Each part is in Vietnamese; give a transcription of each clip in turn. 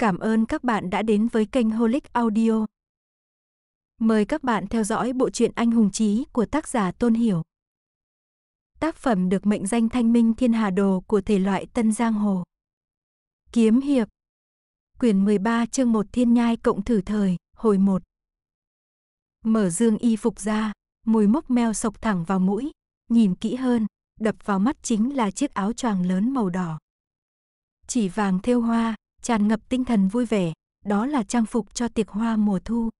Cảm ơn các bạn đã đến với kênh Holic Audio. Mời các bạn theo dõi bộ truyện Anh hùng chí của tác giả Tôn Hiểu. Tác phẩm được mệnh danh Thanh Minh Thiên Hà Đồ của thể loại Tân Giang Hồ. Kiếm hiệp. Quyển 13 chương 1 Thiên Nhai cộng thử thời, hồi 1. Mở dương y phục ra, mùi mốc meo sộc thẳng vào mũi, nhìn kỹ hơn, đập vào mắt chính là chiếc áo choàng lớn màu đỏ. Chỉ vàng thêu hoa, tràn ngập tinh thần vui vẻ, đó là trang phục cho tiệc hoa mùa thu.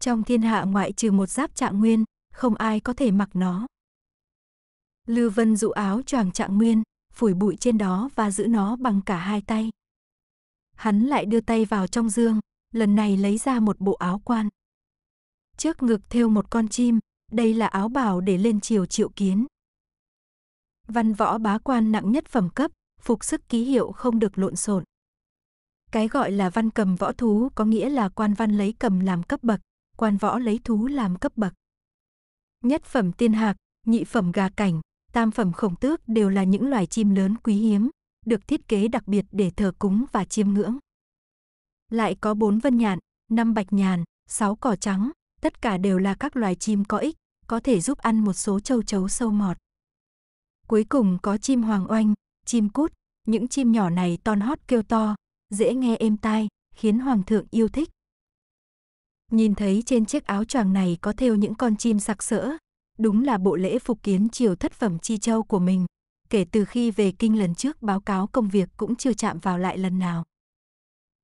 Trong thiên hạ ngoại trừ một giáp trạng nguyên, không ai có thể mặc nó. lưu Vân dụ áo choàng trạng nguyên, phủi bụi trên đó và giữ nó bằng cả hai tay. Hắn lại đưa tay vào trong dương, lần này lấy ra một bộ áo quan. Trước ngực thêu một con chim, đây là áo bào để lên triều triệu kiến. Văn võ bá quan nặng nhất phẩm cấp, phục sức ký hiệu không được lộn xộn. Cái gọi là văn cầm võ thú có nghĩa là quan văn lấy cầm làm cấp bậc, quan võ lấy thú làm cấp bậc. Nhất phẩm tiên hạc, nhị phẩm gà cảnh, tam phẩm khổng tước đều là những loài chim lớn quý hiếm, được thiết kế đặc biệt để thờ cúng và chiêm ngưỡng. Lại có bốn vân nhạn, năm bạch nhàn, sáu cỏ trắng, tất cả đều là các loài chim có ích, có thể giúp ăn một số châu chấu sâu mọt. Cuối cùng có chim hoàng oanh, chim cút, những chim nhỏ này ton hót kêu to, dễ nghe êm tai, khiến hoàng thượng yêu thích. Nhìn thấy trên chiếc áo choàng này có thêu những con chim sặc sỡ, đúng là bộ lễ phục kiến triều thất phẩm chi châu của mình. Kể từ khi về kinh lần trước báo cáo công việc cũng chưa chạm vào lại lần nào.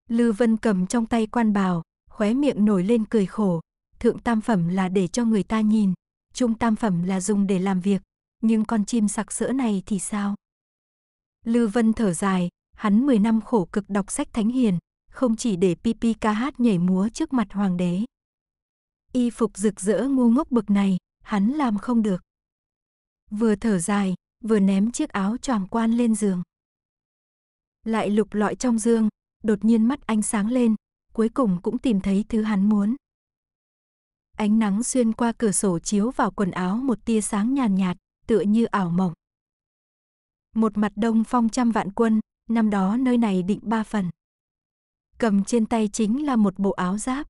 Lư Vân cầm trong tay quan bào, khóe miệng nổi lên cười khổ. Thượng tam phẩm là để cho người ta nhìn, trung tam phẩm là dùng để làm việc, nhưng con chim sặc sỡ này thì sao? Lư Vân thở dài, hắn 10 năm khổ cực đọc sách thánh hiền, không chỉ để PPKH nhảy múa trước mặt hoàng đế. Y phục rực rỡ ngu ngốc bực này, hắn làm không được. Vừa thở dài, vừa ném chiếc áo choàng quan lên giường. Lại lục lọi trong dương, đột nhiên mắt ánh sáng lên, cuối cùng cũng tìm thấy thứ hắn muốn. Ánh nắng xuyên qua cửa sổ chiếu vào quần áo một tia sáng nhàn nhạt, tựa như ảo mộng. Một mặt đông phong trăm vạn quân, năm đó nơi này định ba phần. Cầm trên tay chính là một bộ áo giáp.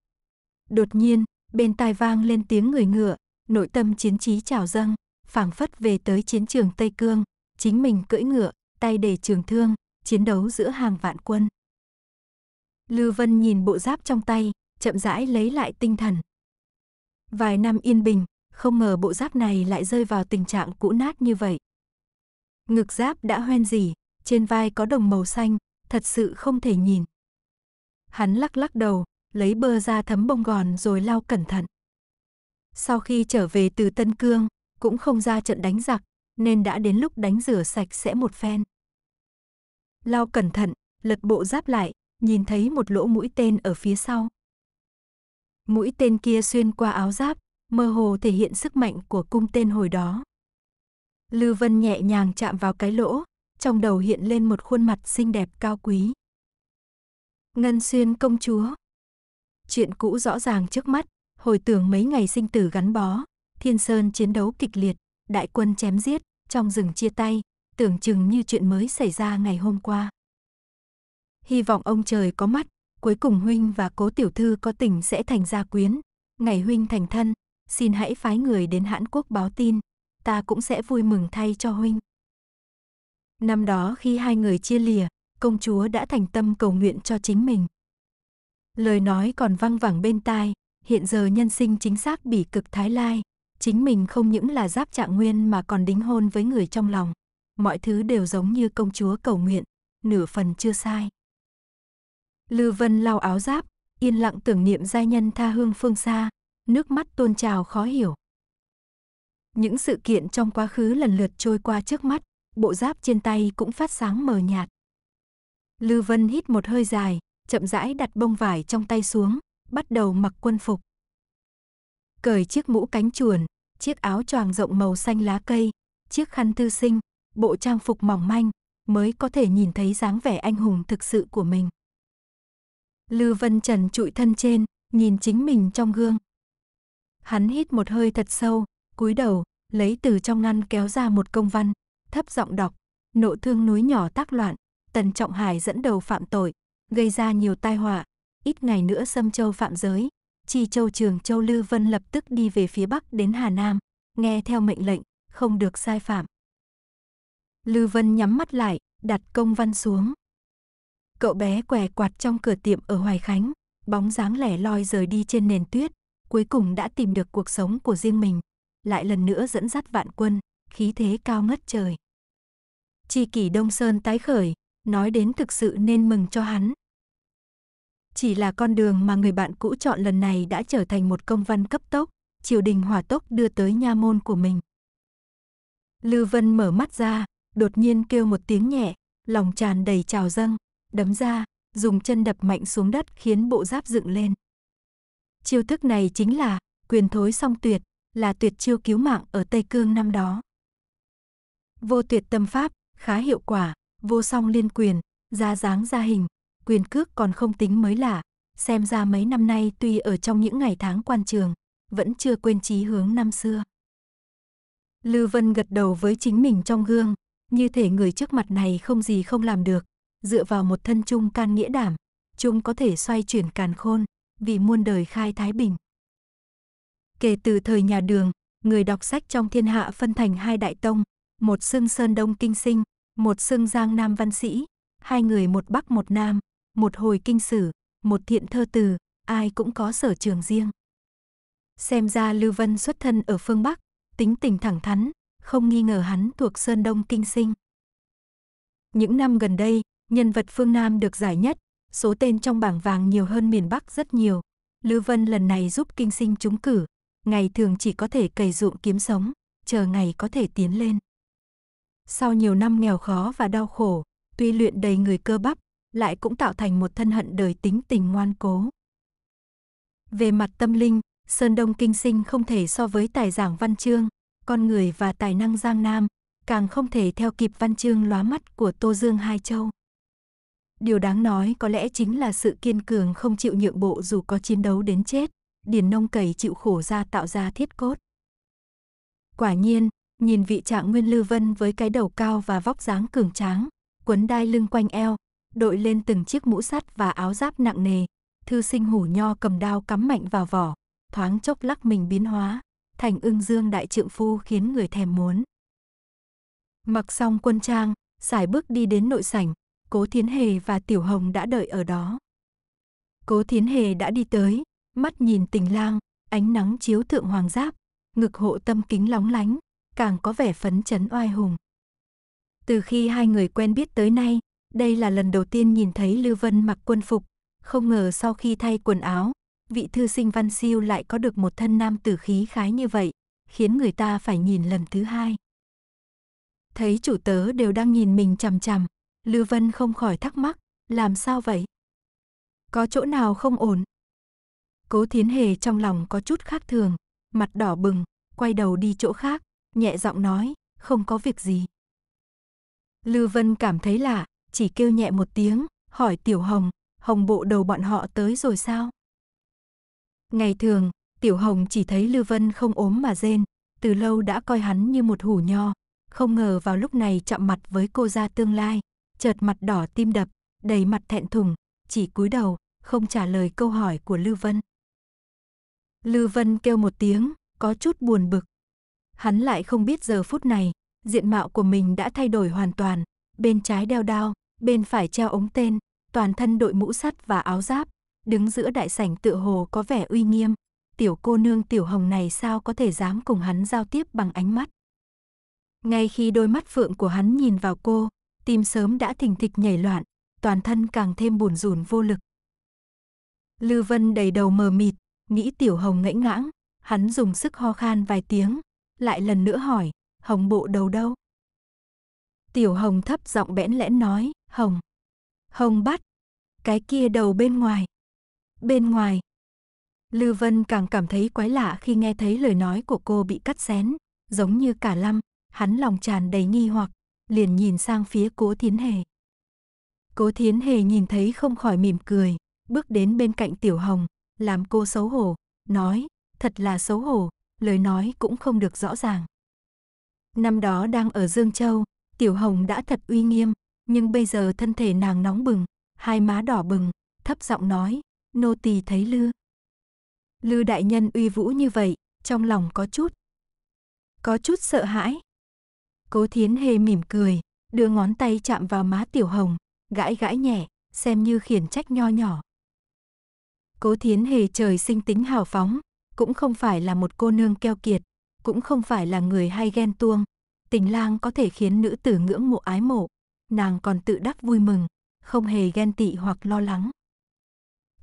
Đột nhiên, bên tai vang lên tiếng người ngựa, nội tâm chiến trí trào dâng, phảng phất về tới chiến trường Tây Cương, chính mình cưỡi ngựa, tay để trường thương, chiến đấu giữa hàng vạn quân. lưu Vân nhìn bộ giáp trong tay, chậm rãi lấy lại tinh thần. Vài năm yên bình, không ngờ bộ giáp này lại rơi vào tình trạng cũ nát như vậy. Ngực giáp đã hoen dỉ, trên vai có đồng màu xanh, thật sự không thể nhìn. Hắn lắc lắc đầu, lấy bơ ra thấm bông gòn rồi lau cẩn thận. Sau khi trở về từ Tân Cương, cũng không ra trận đánh giặc, nên đã đến lúc đánh rửa sạch sẽ một phen. Lau cẩn thận, lật bộ giáp lại, nhìn thấy một lỗ mũi tên ở phía sau. Mũi tên kia xuyên qua áo giáp, mơ hồ thể hiện sức mạnh của cung tên hồi đó. Lưu Vân nhẹ nhàng chạm vào cái lỗ, trong đầu hiện lên một khuôn mặt xinh đẹp cao quý. Ngân xuyên công chúa. Chuyện cũ rõ ràng trước mắt, hồi tưởng mấy ngày sinh tử gắn bó, thiên sơn chiến đấu kịch liệt, đại quân chém giết, trong rừng chia tay, tưởng chừng như chuyện mới xảy ra ngày hôm qua. Hy vọng ông trời có mắt, cuối cùng huynh và cố tiểu thư có tình sẽ thành gia quyến. Ngày huynh thành thân, xin hãy phái người đến Hãn Quốc báo tin, ta cũng sẽ vui mừng thay cho huynh. Năm đó khi hai người chia lìa, công chúa đã thành tâm cầu nguyện cho chính mình. Lời nói còn văng vẳng bên tai, hiện giờ nhân sinh chính xác bị cực thái lai, chính mình không những là giáp trạng nguyên mà còn đính hôn với người trong lòng. Mọi thứ đều giống như công chúa cầu nguyện, nửa phần chưa sai. Lư Vân lau áo giáp, yên lặng tưởng niệm giai nhân tha hương phương xa, nước mắt tuôn trào khó hiểu. Những sự kiện trong quá khứ lần lượt trôi qua trước mắt, bộ giáp trên tay cũng phát sáng mờ nhạt. Lư Vân hít một hơi dài, chậm rãi đặt bông vải trong tay xuống, bắt đầu mặc quân phục. Cởi chiếc mũ cánh chuồn, chiếc áo choàng rộng màu xanh lá cây, chiếc khăn tư sinh, bộ trang phục mỏng manh, mới có thể nhìn thấy dáng vẻ anh hùng thực sự của mình. Lư Vân Trần trụi thân trên, nhìn chính mình trong gương. Hắn hít một hơi thật sâu, cúi đầu, lấy từ trong ngăn kéo ra một công văn, thấp giọng đọc, nộ thương núi nhỏ tác loạn, Tần Trọng Hải dẫn đầu phạm tội, gây ra nhiều tai họa, ít ngày nữa xâm châu phạm giới, Chi Châu Trường Châu Lư Vân lập tức đi về phía Bắc đến Hà Nam, nghe theo mệnh lệnh, không được sai phạm. Lư Vân nhắm mắt lại, đặt công văn xuống. Cậu bé què quạt trong cửa tiệm ở Hoài Khánh, bóng dáng lẻ loi rời đi trên nền tuyết, cuối cùng đã tìm được cuộc sống của riêng mình, lại lần nữa dẫn dắt vạn quân, khí thế cao ngất trời. Chi kỷ Đông Sơn tái khởi, nói đến thực sự nên mừng cho hắn. Chỉ là con đường mà người bạn cũ chọn lần này đã trở thành một công văn cấp tốc, triều đình hỏa tốc đưa tới nha môn của mình. Lưu Vân mở mắt ra, đột nhiên kêu một tiếng nhẹ, lòng tràn đầy trào dâng, đấm ra, dùng chân đập mạnh xuống đất khiến bộ giáp dựng lên. Chiêu thức này chính là quyền thối song tuyệt, là tuyệt chiêu cứu mạng ở Tây Cương năm đó vô tuyệt tâm pháp, khá hiệu quả, vô song liên quyền, ra dáng ra hình, quyền cước còn không tính mới lạ, xem ra mấy năm nay tuy ở trong những ngày tháng quan trường, vẫn chưa quên chí hướng năm xưa. Lư Vân gật đầu với chính mình trong gương, như thể người trước mặt này không gì không làm được, dựa vào một thân chung can nghĩa đảm, chung có thể xoay chuyển càn khôn, vì muôn đời khai thái bình. Kể từ thời nhà Đường, người đọc sách trong thiên hạ phân thành hai đại tông, một xương sơn đông kinh sinh, một xương giang nam văn sĩ, hai người một bắc một nam, một hồi kinh sử, một thiện thơ từ, ai cũng có sở trường riêng. Xem ra Lưu Vân xuất thân ở phương Bắc, tính tình thẳng thắn, không nghi ngờ hắn thuộc Sơn Đông kinh sinh. Những năm gần đây, nhân vật phương Nam được giải nhất, số tên trong bảng vàng nhiều hơn miền Bắc rất nhiều. Lưu Vân lần này giúp kinh sinh trúng cử, ngày thường chỉ có thể cày ruộng kiếm sống, chờ ngày có thể tiến lên. Sau nhiều năm nghèo khó và đau khổ, tuy luyện đầy người cơ bắp, lại cũng tạo thành một thân hận đời tính tình ngoan cố. Về mặt tâm linh, Sơn Đông Kinh Sinh không thể so với tài giảng văn chương, con người và tài năng Giang Nam, càng không thể theo kịp văn chương lóa mắt của Tô Dương Hai Châu. Điều đáng nói có lẽ chính là sự kiên cường không chịu nhượng bộ dù có chiến đấu đến chết, Điền Nông Cầy chịu khổ ra tạo ra thiết cốt. Quả nhiên, Nhìn vị trạng nguyên Lưu Vân với cái đầu cao và vóc dáng cường tráng, quấn đai lưng quanh eo, đội lên từng chiếc mũ sắt và áo giáp nặng nề, thư sinh hủ nho cầm đao cắm mạnh vào vỏ, thoáng chốc lắc mình biến hóa, thành ưng dương đại trượng phu khiến người thèm muốn. Mặc xong quân trang, xài bước đi đến nội sảnh, Cố Thiến Hề và Tiểu Hồng đã đợi ở đó. Cố Thiến Hề đã đi tới, mắt nhìn tình lang, ánh nắng chiếu thượng hoàng giáp, ngực hộ tâm kính lóng lánh, càng có vẻ phấn chấn oai hùng. Từ khi hai người quen biết tới nay, đây là lần đầu tiên nhìn thấy Lưu Vân mặc quân phục, không ngờ sau khi thay quần áo, vị thư sinh Văn Siêu lại có được một thân nam tử khí khái như vậy, khiến người ta phải nhìn lần thứ hai. Thấy chủ tớ đều đang nhìn mình chằm chằm, Lưu Vân không khỏi thắc mắc, làm sao vậy? Có chỗ nào không ổn? Cố Thiến Hề trong lòng có chút khác thường, mặt đỏ bừng, quay đầu đi chỗ khác, nhẹ giọng nói, không có việc gì. Lưu Vân cảm thấy lạ, chỉ kêu nhẹ một tiếng, hỏi Tiểu Hồng, Hồng bộ đầu bọn họ tới rồi sao? Ngày thường, Tiểu Hồng chỉ thấy Lưu Vân không ốm mà rên, từ lâu đã coi hắn như một hủ nho, không ngờ vào lúc này chạm mặt với cô gia tương lai, chợt mặt đỏ tim đập, đầy mặt thẹn thùng, chỉ cúi đầu, không trả lời câu hỏi của Lưu Vân. Lưu Vân kêu một tiếng, có chút buồn bực, Hắn lại không biết giờ phút này, diện mạo của mình đã thay đổi hoàn toàn, bên trái đeo đao, bên phải treo ống tên, toàn thân đội mũ sắt và áo giáp, đứng giữa đại sảnh tựa hồ có vẻ uy nghiêm, tiểu cô nương tiểu hồng này sao có thể dám cùng hắn giao tiếp bằng ánh mắt. Ngay khi đôi mắt phượng của hắn nhìn vào cô, tim sớm đã thình thịch nhảy loạn, toàn thân càng thêm buồn rùn vô lực. Lư Vân đầy đầu mờ mịt, nghĩ tiểu hồng ngẫy ngãng, hắn dùng sức ho khan vài tiếng, lại lần nữa hỏi, Hồng bộ đầu đâu? Tiểu Hồng thấp giọng bẽn lẽn nói, Hồng. Hồng bắt. Cái kia đầu bên ngoài. Bên ngoài. Lưu Vân càng cảm thấy quái lạ khi nghe thấy lời nói của cô bị cắt xén, giống như cả lâm, hắn lòng tràn đầy nghi hoặc, liền nhìn sang phía cố thiến hề. Cố thiến hề nhìn thấy không khỏi mỉm cười, bước đến bên cạnh Tiểu Hồng, làm cô xấu hổ, nói, thật là xấu hổ, lời nói cũng không được rõ ràng. Năm đó đang ở Dương Châu, Tiểu Hồng đã thật uy nghiêm, nhưng bây giờ thân thể nàng nóng bừng, hai má đỏ bừng, thấp giọng nói, nô tỳ thấy lư. Lư đại nhân uy vũ như vậy, trong lòng có chút, có chút sợ hãi. Cố Thiến Hề mỉm cười, đưa ngón tay chạm vào má Tiểu Hồng, gãi gãi nhẹ, xem như khiển trách nho nhỏ. Cố Thiến Hề trời sinh tính hào phóng, cũng không phải là một cô nương keo kiệt, cũng không phải là người hay ghen tuông. Tình lang có thể khiến nữ tử ngưỡng mộ ái mộ, nàng còn tự đắc vui mừng, không hề ghen tị hoặc lo lắng.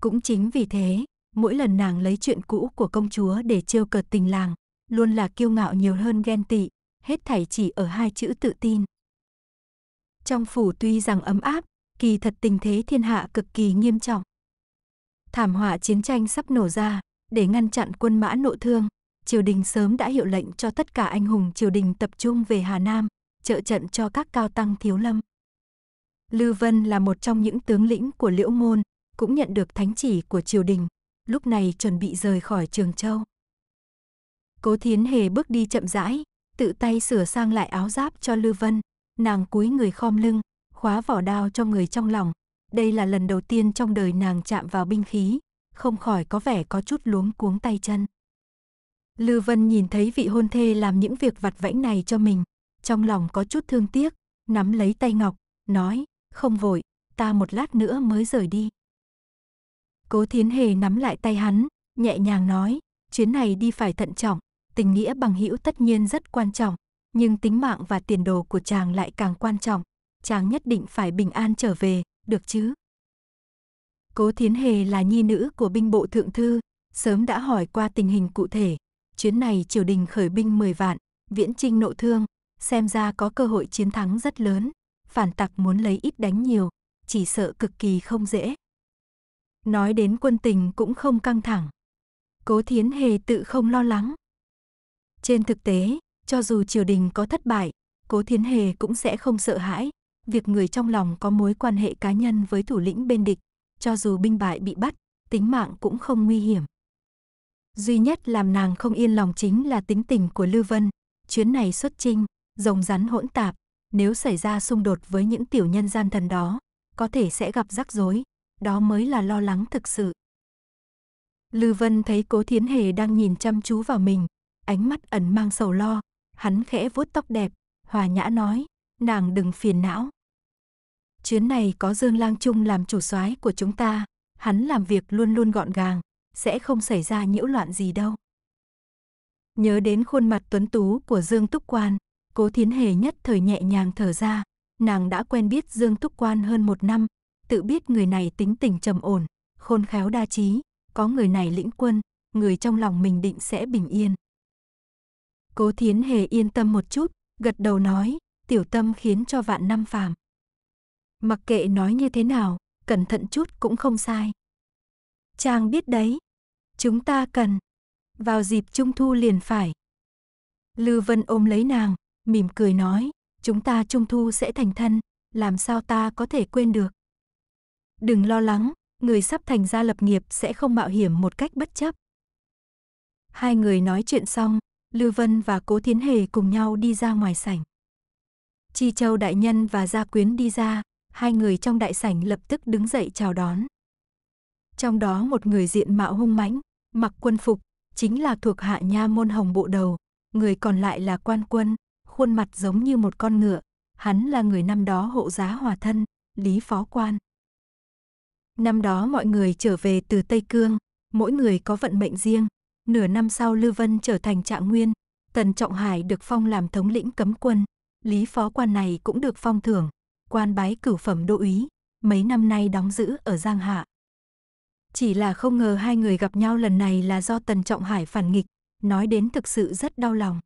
Cũng chính vì thế, mỗi lần nàng lấy chuyện cũ của công chúa để trêu cợt tình làng, luôn là kiêu ngạo nhiều hơn ghen tị, hết thảy chỉ ở hai chữ tự tin. Trong phủ tuy rằng ấm áp, kỳ thật tình thế thiên hạ cực kỳ nghiêm trọng. Thảm họa chiến tranh sắp nổ ra, để ngăn chặn quân mã nội thương, triều đình sớm đã hiệu lệnh cho tất cả anh hùng triều đình tập trung về Hà Nam, trợ trận cho các cao tăng thiếu lâm. Lưu Vân là một trong những tướng lĩnh của Liễu Môn, cũng nhận được thánh chỉ của triều đình, lúc này chuẩn bị rời khỏi Trường Châu. Cố Thiến Hề bước đi chậm rãi, tự tay sửa sang lại áo giáp cho Lưu Vân, nàng cúi người khom lưng, khóa vỏ đao cho người trong lòng. Đây là lần đầu tiên trong đời nàng chạm vào binh khí, không khỏi có vẻ có chút luống cuống tay chân. Lưu Vân nhìn thấy vị hôn thê làm những việc vặt vãnh này cho mình, trong lòng có chút thương tiếc, nắm lấy tay Ngọc, nói, không vội, ta một lát nữa mới rời đi. Cố Thiến Hề nắm lại tay hắn, nhẹ nhàng nói, chuyến này đi phải thận trọng, tình nghĩa bằng hữu tất nhiên rất quan trọng, nhưng tính mạng và tiền đồ của chàng lại càng quan trọng, chàng nhất định phải bình an trở về, được chứ? Cố Thiến Hề là nhi nữ của binh bộ thượng thư, sớm đã hỏi qua tình hình cụ thể. Chuyến này triều đình khởi binh 10 vạn, viễn trinh nộ thương, xem ra có cơ hội chiến thắng rất lớn. Phản tặc muốn lấy ít đánh nhiều, chỉ sợ cực kỳ không dễ. Nói đến quân tình cũng không căng thẳng. Cố Thiến Hề tự không lo lắng. Trên thực tế, cho dù triều đình có thất bại, Cố Thiến Hề cũng sẽ không sợ hãi. Việc người trong lòng có mối quan hệ cá nhân với thủ lĩnh bên địch cho dù binh bại bị bắt, tính mạng cũng không nguy hiểm. Duy nhất làm nàng không yên lòng chính là tính tình của Lưu Vân, chuyến này xuất chinh, rồng rắn hỗn tạp, nếu xảy ra xung đột với những tiểu nhân gian thần đó, có thể sẽ gặp rắc rối, đó mới là lo lắng thực sự. Lưu Vân thấy Cố Thiến Hề đang nhìn chăm chú vào mình, ánh mắt ẩn mang sầu lo, hắn khẽ vuốt tóc đẹp, hòa nhã nói, nàng đừng phiền não, Chuyến này có Dương Lang Trung làm chủ soái của chúng ta, hắn làm việc luôn luôn gọn gàng, sẽ không xảy ra nhiễu loạn gì đâu. Nhớ đến khuôn mặt tuấn tú của Dương Túc Quan, Cố Thiến Hề nhất thời nhẹ nhàng thở ra, nàng đã quen biết Dương Túc Quan hơn một năm, tự biết người này tính tình trầm ổn, khôn khéo đa trí, có người này lĩnh quân, người trong lòng mình định sẽ bình yên. Cố Thiến Hề yên tâm một chút, gật đầu nói, tiểu tâm khiến cho vạn năm phàm. Mặc kệ nói như thế nào, cẩn thận chút cũng không sai. Chàng biết đấy, chúng ta cần. Vào dịp trung thu liền phải. Lưu Vân ôm lấy nàng, mỉm cười nói, chúng ta trung thu sẽ thành thân, làm sao ta có thể quên được. Đừng lo lắng, người sắp thành gia lập nghiệp sẽ không mạo hiểm một cách bất chấp. Hai người nói chuyện xong, Lưu Vân và Cố Thiến Hề cùng nhau đi ra ngoài sảnh. Chi Châu Đại Nhân và Gia Quyến đi ra, hai người trong đại sảnh lập tức đứng dậy chào đón. Trong đó một người diện mạo hung mãnh, mặc quân phục, chính là thuộc hạ nha môn hồng bộ đầu, người còn lại là quan quân, khuôn mặt giống như một con ngựa, hắn là người năm đó hộ giá hòa thân, Lý Phó Quan. Năm đó mọi người trở về từ Tây Cương, mỗi người có vận mệnh riêng, nửa năm sau lưu Vân trở thành trạng nguyên, Tần Trọng Hải được phong làm thống lĩnh cấm quân, Lý Phó Quan này cũng được phong thưởng, quan bái cửu phẩm đô úy, mấy năm nay đóng giữ ở Giang Hạ. Chỉ là không ngờ hai người gặp nhau lần này là do Tần Trọng Hải phản nghịch, nói đến thực sự rất đau lòng.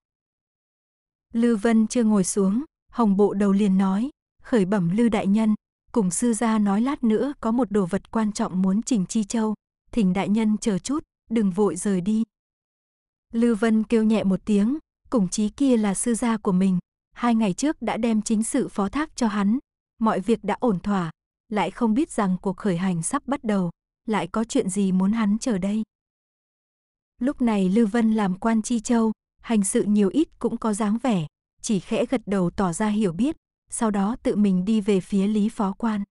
Lưu Vân chưa ngồi xuống, Hồng Bộ đầu liền nói, khởi bẩm Lưu Đại Nhân, cùng sư gia nói lát nữa có một đồ vật quan trọng muốn trình chi châu, thỉnh Đại Nhân chờ chút, đừng vội rời đi. Lưu Vân kêu nhẹ một tiếng, cùng chí kia là sư gia của mình, hai ngày trước đã đem chính sự phó thác cho hắn, mọi việc đã ổn thỏa, lại không biết rằng cuộc khởi hành sắp bắt đầu, lại có chuyện gì muốn hắn chờ đây. Lúc này Lưu Vân làm quan chi châu, hành sự nhiều ít cũng có dáng vẻ, chỉ khẽ gật đầu tỏ ra hiểu biết, sau đó tự mình đi về phía Lý Phó Quan.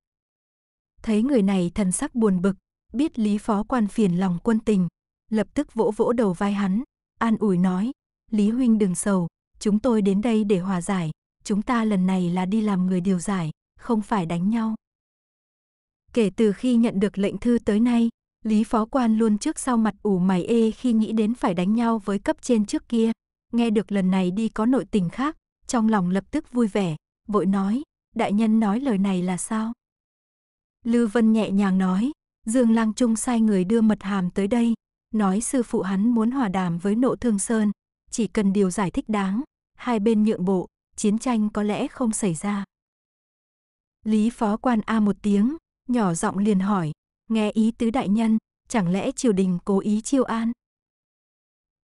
Thấy người này thần sắc buồn bực, biết Lý Phó Quan phiền lòng quân tình, lập tức vỗ vỗ đầu vai hắn, an ủi nói, Lý Huynh đừng sầu, chúng tôi đến đây để hòa giải, chúng ta lần này là đi làm người điều giải, không phải đánh nhau. Kể từ khi nhận được lệnh thư tới nay, Lý phó quan luôn trước sau mặt ủ mày ê khi nghĩ đến phải đánh nhau với cấp trên trước kia. Nghe được lần này đi có nội tình khác, trong lòng lập tức vui vẻ, vội nói, đại nhân nói lời này là sao? lưu Vân nhẹ nhàng nói, Dương Lang Trung sai người đưa mật hàm tới đây, nói sư phụ hắn muốn hòa đàm với nộ thương sơn, chỉ cần điều giải thích đáng, hai bên nhượng bộ, chiến tranh có lẽ không xảy ra. Lý phó quan A một tiếng, nhỏ giọng liền hỏi, nghe ý tứ đại nhân, chẳng lẽ triều đình cố ý chiêu an?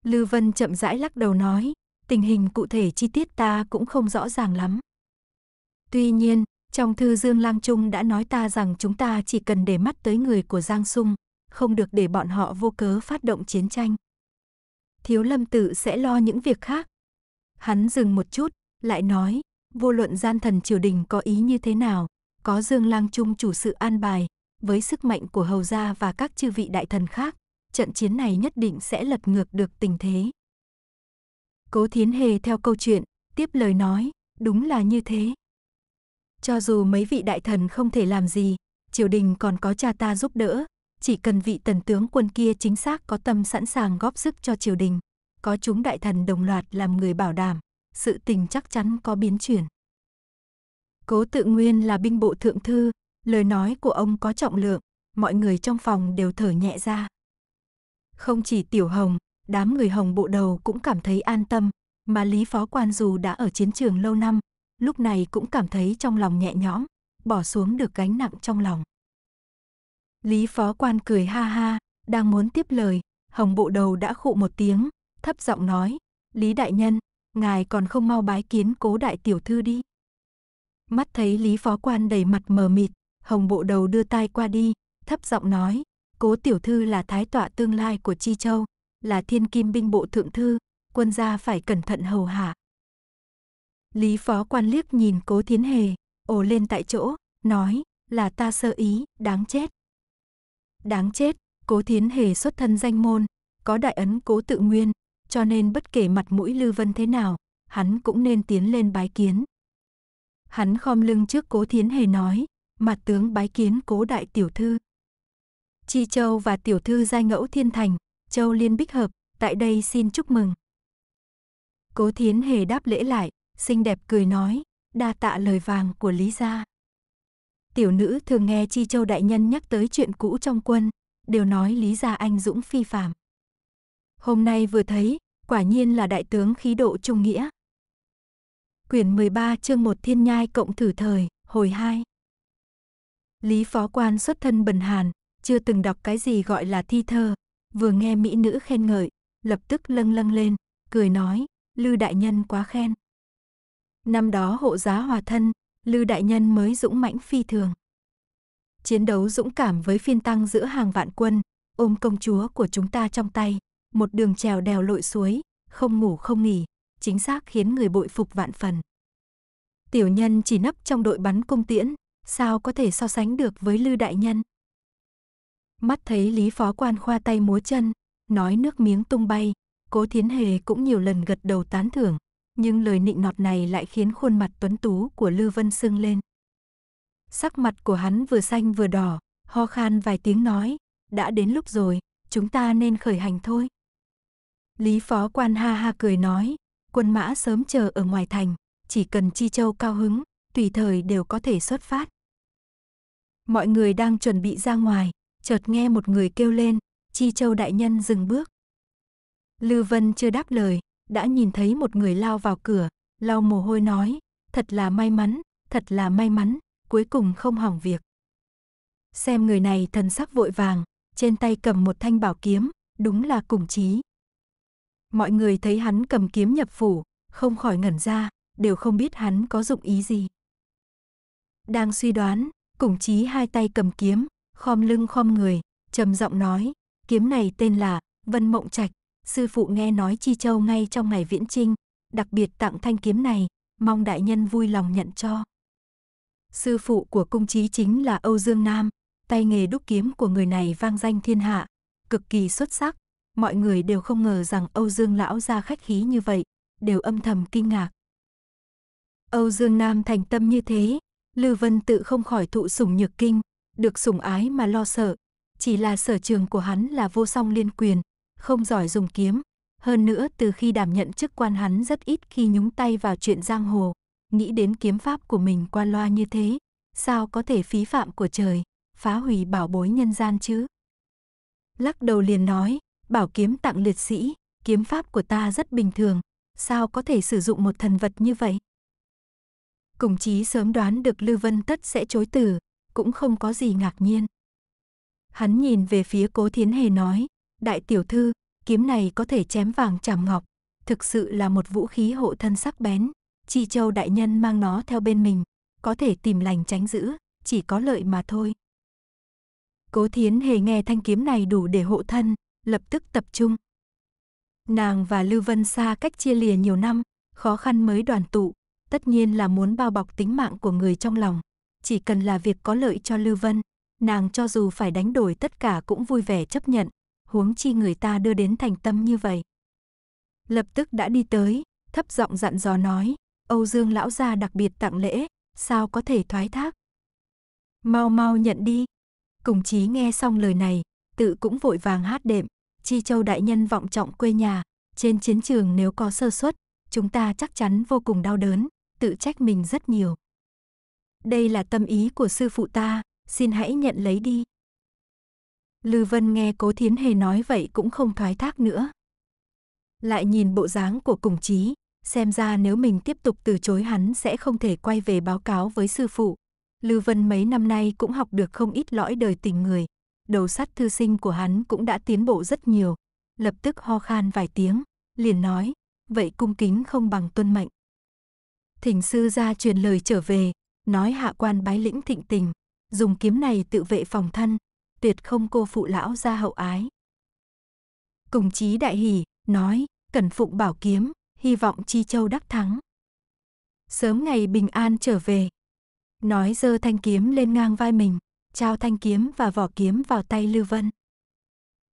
Lưu Vân chậm rãi lắc đầu nói, tình hình cụ thể chi tiết ta cũng không rõ ràng lắm. Tuy nhiên, trong thư Dương Lang Trung đã nói ta rằng chúng ta chỉ cần để mắt tới người của Giang Sung, không được để bọn họ vô cớ phát động chiến tranh. Thiếu Lâm Tự sẽ lo những việc khác. Hắn dừng một chút, lại nói, Vô luận gian thần triều đình có ý như thế nào, có Dương Lang Trung chủ sự an bài, với sức mạnh của hầu gia và các chư vị đại thần khác, trận chiến này nhất định sẽ lật ngược được tình thế. Cố Thiến Hề theo câu chuyện, tiếp lời nói, đúng là như thế. Cho dù mấy vị đại thần không thể làm gì, triều đình còn có cha ta giúp đỡ, chỉ cần vị tần tướng quân kia chính xác có tâm sẵn sàng góp sức cho triều đình, có chúng đại thần đồng loạt làm người bảo đảm, sự tình chắc chắn có biến chuyển. Cố tự nguyên là binh bộ thượng thư, lời nói của ông có trọng lượng, mọi người trong phòng đều thở nhẹ ra. Không chỉ tiểu hồng, đám người hồng bộ đầu cũng cảm thấy an tâm, mà Lý Phó Quan dù đã ở chiến trường lâu năm, lúc này cũng cảm thấy trong lòng nhẹ nhõm, bỏ xuống được gánh nặng trong lòng. Lý Phó Quan cười ha ha, đang muốn tiếp lời, hồng bộ đầu đã khụ một tiếng, thấp giọng nói, Lý Đại Nhân, ngài còn không mau bái kiến cố đại tiểu thư đi. Mắt thấy Lý Phó Quan đầy mặt mờ mịt, hồng bộ đầu đưa tay qua đi, thấp giọng nói, cố tiểu thư là thái tọa tương lai của Chi Châu, là thiên kim binh bộ thượng thư, quân gia phải cẩn thận hầu hạ. Lý Phó Quan liếc nhìn cố thiến hề, ồ lên tại chỗ, nói, là ta sơ ý, đáng chết. Đáng chết, cố thiến hề xuất thân danh môn, có đại ấn cố tự nguyên, cho nên bất kể mặt mũi Lư Vân thế nào, hắn cũng nên tiến lên bái kiến. Hắn khom lưng trước Cố Thiến Hề nói, mặt tướng bái kiến Cố đại tiểu thư. Chi Châu và tiểu thư giai ngẫu thiên thành, Châu Liên Bích Hợp, tại đây xin chúc mừng. Cố Thiến Hề đáp lễ lại, xinh đẹp cười nói, đa tạ lời vàng của Lý gia. Tiểu nữ thường nghe Chi Châu đại nhân nhắc tới chuyện cũ trong quân, đều nói Lý gia anh dũng phi phàm. Hôm nay vừa thấy, quả nhiên là đại tướng khí độ trung nghĩa. Quyển 13 chương 1 Thiên Nhai Cộng Thử Thời, hồi 2 Lý phó quan xuất thân bần hàn, chưa từng đọc cái gì gọi là thi thơ, vừa nghe mỹ nữ khen ngợi, lập tức lâng lâng lên, cười nói, Lư Đại Nhân quá khen. Năm đó hộ giá hòa thân, Lư Đại Nhân mới dũng mãnh phi thường. Chiến đấu dũng cảm với phiên tăng giữa hàng vạn quân, ôm công chúa của chúng ta trong tay, một đường trèo đèo lội suối, không ngủ không nghỉ, chính xác khiến người bội phục vạn phần. Tiểu nhân chỉ nấp trong đội bắn cung tiễn, sao có thể so sánh được với Lư Đại Nhân. Mắt thấy Lý Phó Quan khoa tay múa chân, nói nước miếng tung bay, Cố Thiến Hề cũng nhiều lần gật đầu tán thưởng, nhưng lời nịnh nọt này lại khiến khuôn mặt tuấn tú của Lư Vân sưng lên. Sắc mặt của hắn vừa xanh vừa đỏ, ho khan vài tiếng nói, đã đến lúc rồi, chúng ta nên khởi hành thôi. Lý phó quan ha ha cười nói, quân mã sớm chờ ở ngoài thành, chỉ cần Chi Châu cao hứng, tùy thời đều có thể xuất phát. Mọi người đang chuẩn bị ra ngoài, chợt nghe một người kêu lên, Chi Châu đại nhân dừng bước. Lưu Vân chưa đáp lời, đã nhìn thấy một người lao vào cửa, lau mồ hôi nói, thật là may mắn, thật là may mắn, cuối cùng không hỏng việc. Xem người này thần sắc vội vàng, trên tay cầm một thanh bảo kiếm, đúng là cùng chí, Mọi người thấy hắn cầm kiếm nhập phủ, không khỏi ngẩn ra, đều không biết hắn có dụng ý gì. Đang suy đoán, cùng chí hai tay cầm kiếm, khom lưng khom người, trầm giọng nói, kiếm này tên là Vân Mộng Trạch, sư phụ nghe nói Chi Châu ngay trong ngày viễn trinh, đặc biệt tặng thanh kiếm này, mong đại nhân vui lòng nhận cho. Sư phụ của cung chí chính là Âu Dương Nam, tay nghề đúc kiếm của người này vang danh thiên hạ, cực kỳ xuất sắc, Mọi người đều không ngờ rằng Âu Dương lão ra khách khí như vậy, đều âm thầm kinh ngạc. Âu Dương Nam thành tâm như thế, Lưu Vân tự không khỏi thụ sủng nhược kinh, được sủng ái mà lo sợ, chỉ là sở trường của hắn là vô song liên quyền, không giỏi dùng kiếm, hơn nữa từ khi đảm nhận chức quan hắn rất ít khi nhúng tay vào chuyện giang hồ, nghĩ đến kiếm pháp của mình qua loa như thế, sao có thể phí phạm của trời, phá hủy bảo bối nhân gian chứ? Lắc đầu liền nói, bảo kiếm tặng liệt sĩ, kiếm pháp của ta rất bình thường, sao có thể sử dụng một thần vật như vậy? Cùng chí sớm đoán được Lưu Vân Tất sẽ chối từ, cũng không có gì ngạc nhiên. Hắn nhìn về phía cố thiến hề nói, đại tiểu thư, kiếm này có thể chém vàng chảm ngọc, thực sự là một vũ khí hộ thân sắc bén, chi châu đại nhân mang nó theo bên mình, có thể tìm lành tránh giữ, chỉ có lợi mà thôi. Cố thiến hề nghe thanh kiếm này đủ để hộ thân, lập tức tập trung. Nàng và Lưu Vân xa cách chia lìa nhiều năm, khó khăn mới đoàn tụ, tất nhiên là muốn bao bọc tính mạng của người trong lòng. Chỉ cần là việc có lợi cho Lưu Vân, nàng cho dù phải đánh đổi tất cả cũng vui vẻ chấp nhận, huống chi người ta đưa đến thành tâm như vậy. Lập tức đã đi tới, thấp giọng dặn dò nói, Âu Dương lão gia đặc biệt tặng lễ, sao có thể thoái thác. Mau mau nhận đi. Cùng chí nghe xong lời này, tự cũng vội vàng hát đệm, Chi Châu đại nhân vọng trọng quê nhà, trên chiến trường nếu có sơ suất, chúng ta chắc chắn vô cùng đau đớn, tự trách mình rất nhiều. Đây là tâm ý của sư phụ ta, xin hãy nhận lấy đi. Lư Vân nghe Cố Thiến Hề nói vậy cũng không thoái thác nữa. Lại nhìn bộ dáng của Cùng Chí, xem ra nếu mình tiếp tục từ chối hắn sẽ không thể quay về báo cáo với sư phụ. Lư Vân mấy năm nay cũng học được không ít lõi đời tình người, đầu sắt thư sinh của hắn cũng đã tiến bộ rất nhiều, lập tức ho khan vài tiếng, liền nói, vậy cung kính không bằng tuân mệnh. Thỉnh sư ra truyền lời trở về, nói hạ quan bái lĩnh thịnh tình, dùng kiếm này tự vệ phòng thân, tuyệt không cô phụ lão ra hậu ái. Cùng chí đại hỉ, nói, cần phụng bảo kiếm, hy vọng chi châu đắc thắng. Sớm ngày bình an trở về. Nói dơ thanh kiếm lên ngang vai mình trao thanh kiếm và vỏ kiếm vào tay Lưu Vân.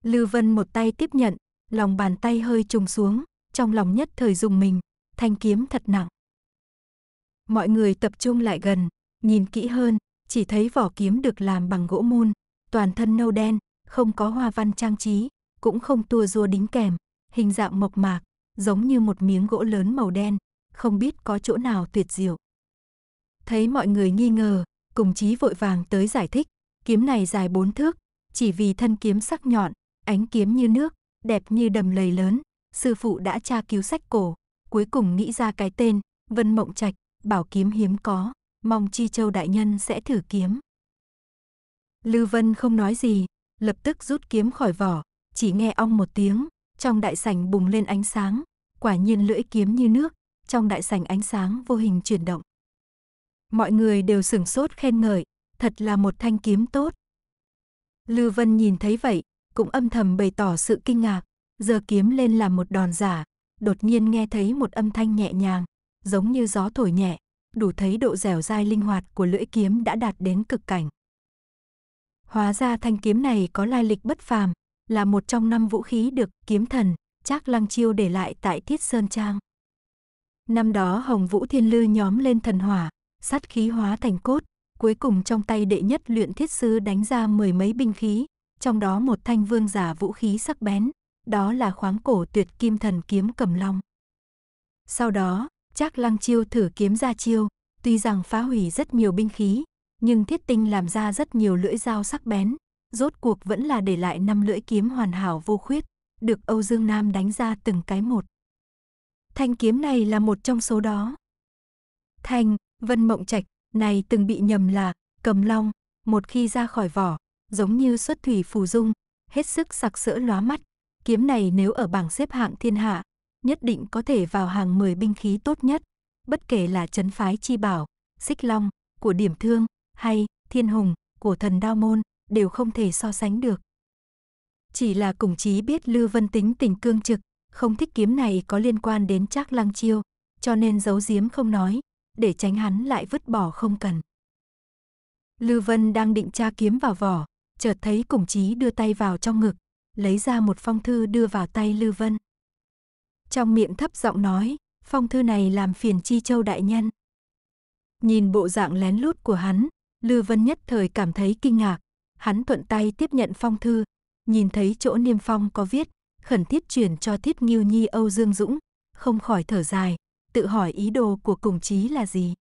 Lưu Vân một tay tiếp nhận, lòng bàn tay hơi trùng xuống, trong lòng nhất thời dùng mình, thanh kiếm thật nặng. Mọi người tập trung lại gần, nhìn kỹ hơn, chỉ thấy vỏ kiếm được làm bằng gỗ mun, toàn thân nâu đen, không có hoa văn trang trí, cũng không tua rua đính kèm, hình dạng mộc mạc, giống như một miếng gỗ lớn màu đen, không biết có chỗ nào tuyệt diệu. Thấy mọi người nghi ngờ, Cùng chí vội vàng tới giải thích, kiếm này dài bốn thước, chỉ vì thân kiếm sắc nhọn, ánh kiếm như nước, đẹp như đầm lầy lớn, sư phụ đã tra cứu sách cổ, cuối cùng nghĩ ra cái tên, Vân Mộng Trạch, bảo kiếm hiếm có, mong Chi Châu đại nhân sẽ thử kiếm. Lư Vân không nói gì, lập tức rút kiếm khỏi vỏ, chỉ nghe ong một tiếng, trong đại sảnh bùng lên ánh sáng, quả nhiên lưỡi kiếm như nước, trong đại sảnh ánh sáng vô hình chuyển động. Mọi người đều sửng sốt khen ngợi, thật là một thanh kiếm tốt. Lưu Vân nhìn thấy vậy, cũng âm thầm bày tỏ sự kinh ngạc, Giờ kiếm lên làm một đòn giả, đột nhiên nghe thấy một âm thanh nhẹ nhàng, giống như gió thổi nhẹ, đủ thấy độ dẻo dai linh hoạt của lưỡi kiếm đã đạt đến cực cảnh. Hóa ra thanh kiếm này có lai lịch bất phàm, là một trong năm vũ khí được kiếm thần Trác Lăng Chiêu để lại tại Thiết Sơn Trang. Năm đó Hồng Vũ Thiên Lư nhóm lên thần hỏa, sát khí hóa thành cốt, cuối cùng trong tay đệ nhất luyện thiết sư đánh ra mười mấy binh khí, trong đó một thanh vương giả vũ khí sắc bén, đó là khoáng cổ tuyệt kim thần kiếm cầm long. Sau đó, Trác Lăng Chiêu thử kiếm ra chiêu, tuy rằng phá hủy rất nhiều binh khí, nhưng thiết tinh làm ra rất nhiều lưỡi dao sắc bén, rốt cuộc vẫn là để lại năm lưỡi kiếm hoàn hảo vô khuyết, được Âu Dương Nam đánh ra từng cái một. Thanh kiếm này là một trong số đó. Thanh, Vân Mộng Trạch này từng bị nhầm là cầm long, một khi ra khỏi vỏ, giống như xuất thủy phù dung, hết sức sặc sỡ lóa mắt. Kiếm này nếu ở bảng xếp hạng thiên hạ, nhất định có thể vào hàng 10 binh khí tốt nhất, bất kể là chấn phái chi bảo, xích long, của điểm thương, hay thiên hùng, của thần đao môn, đều không thể so sánh được. Chỉ là cùng chí biết Lưu Vân tính tình cương trực, không thích kiếm này có liên quan đến trác lăng chiêu, cho nên giấu giếm không nói, để tránh hắn lại vứt bỏ không cần. Lư Vân đang định tra kiếm vào vỏ, chợt thấy Củng Chí đưa tay vào trong ngực, lấy ra một phong thư đưa vào tay Lư Vân. Trong miệng thấp giọng nói, phong thư này làm phiền Chi Châu đại nhân. Nhìn bộ dạng lén lút của hắn, Lư Vân nhất thời cảm thấy kinh ngạc, hắn thuận tay tiếp nhận phong thư, nhìn thấy chỗ niêm phong có viết, khẩn thiết chuyển cho Thiết Nghiêu Nhi Âu Dương Dũng, không khỏi thở dài, tự hỏi ý đồ của cùng chí là gì.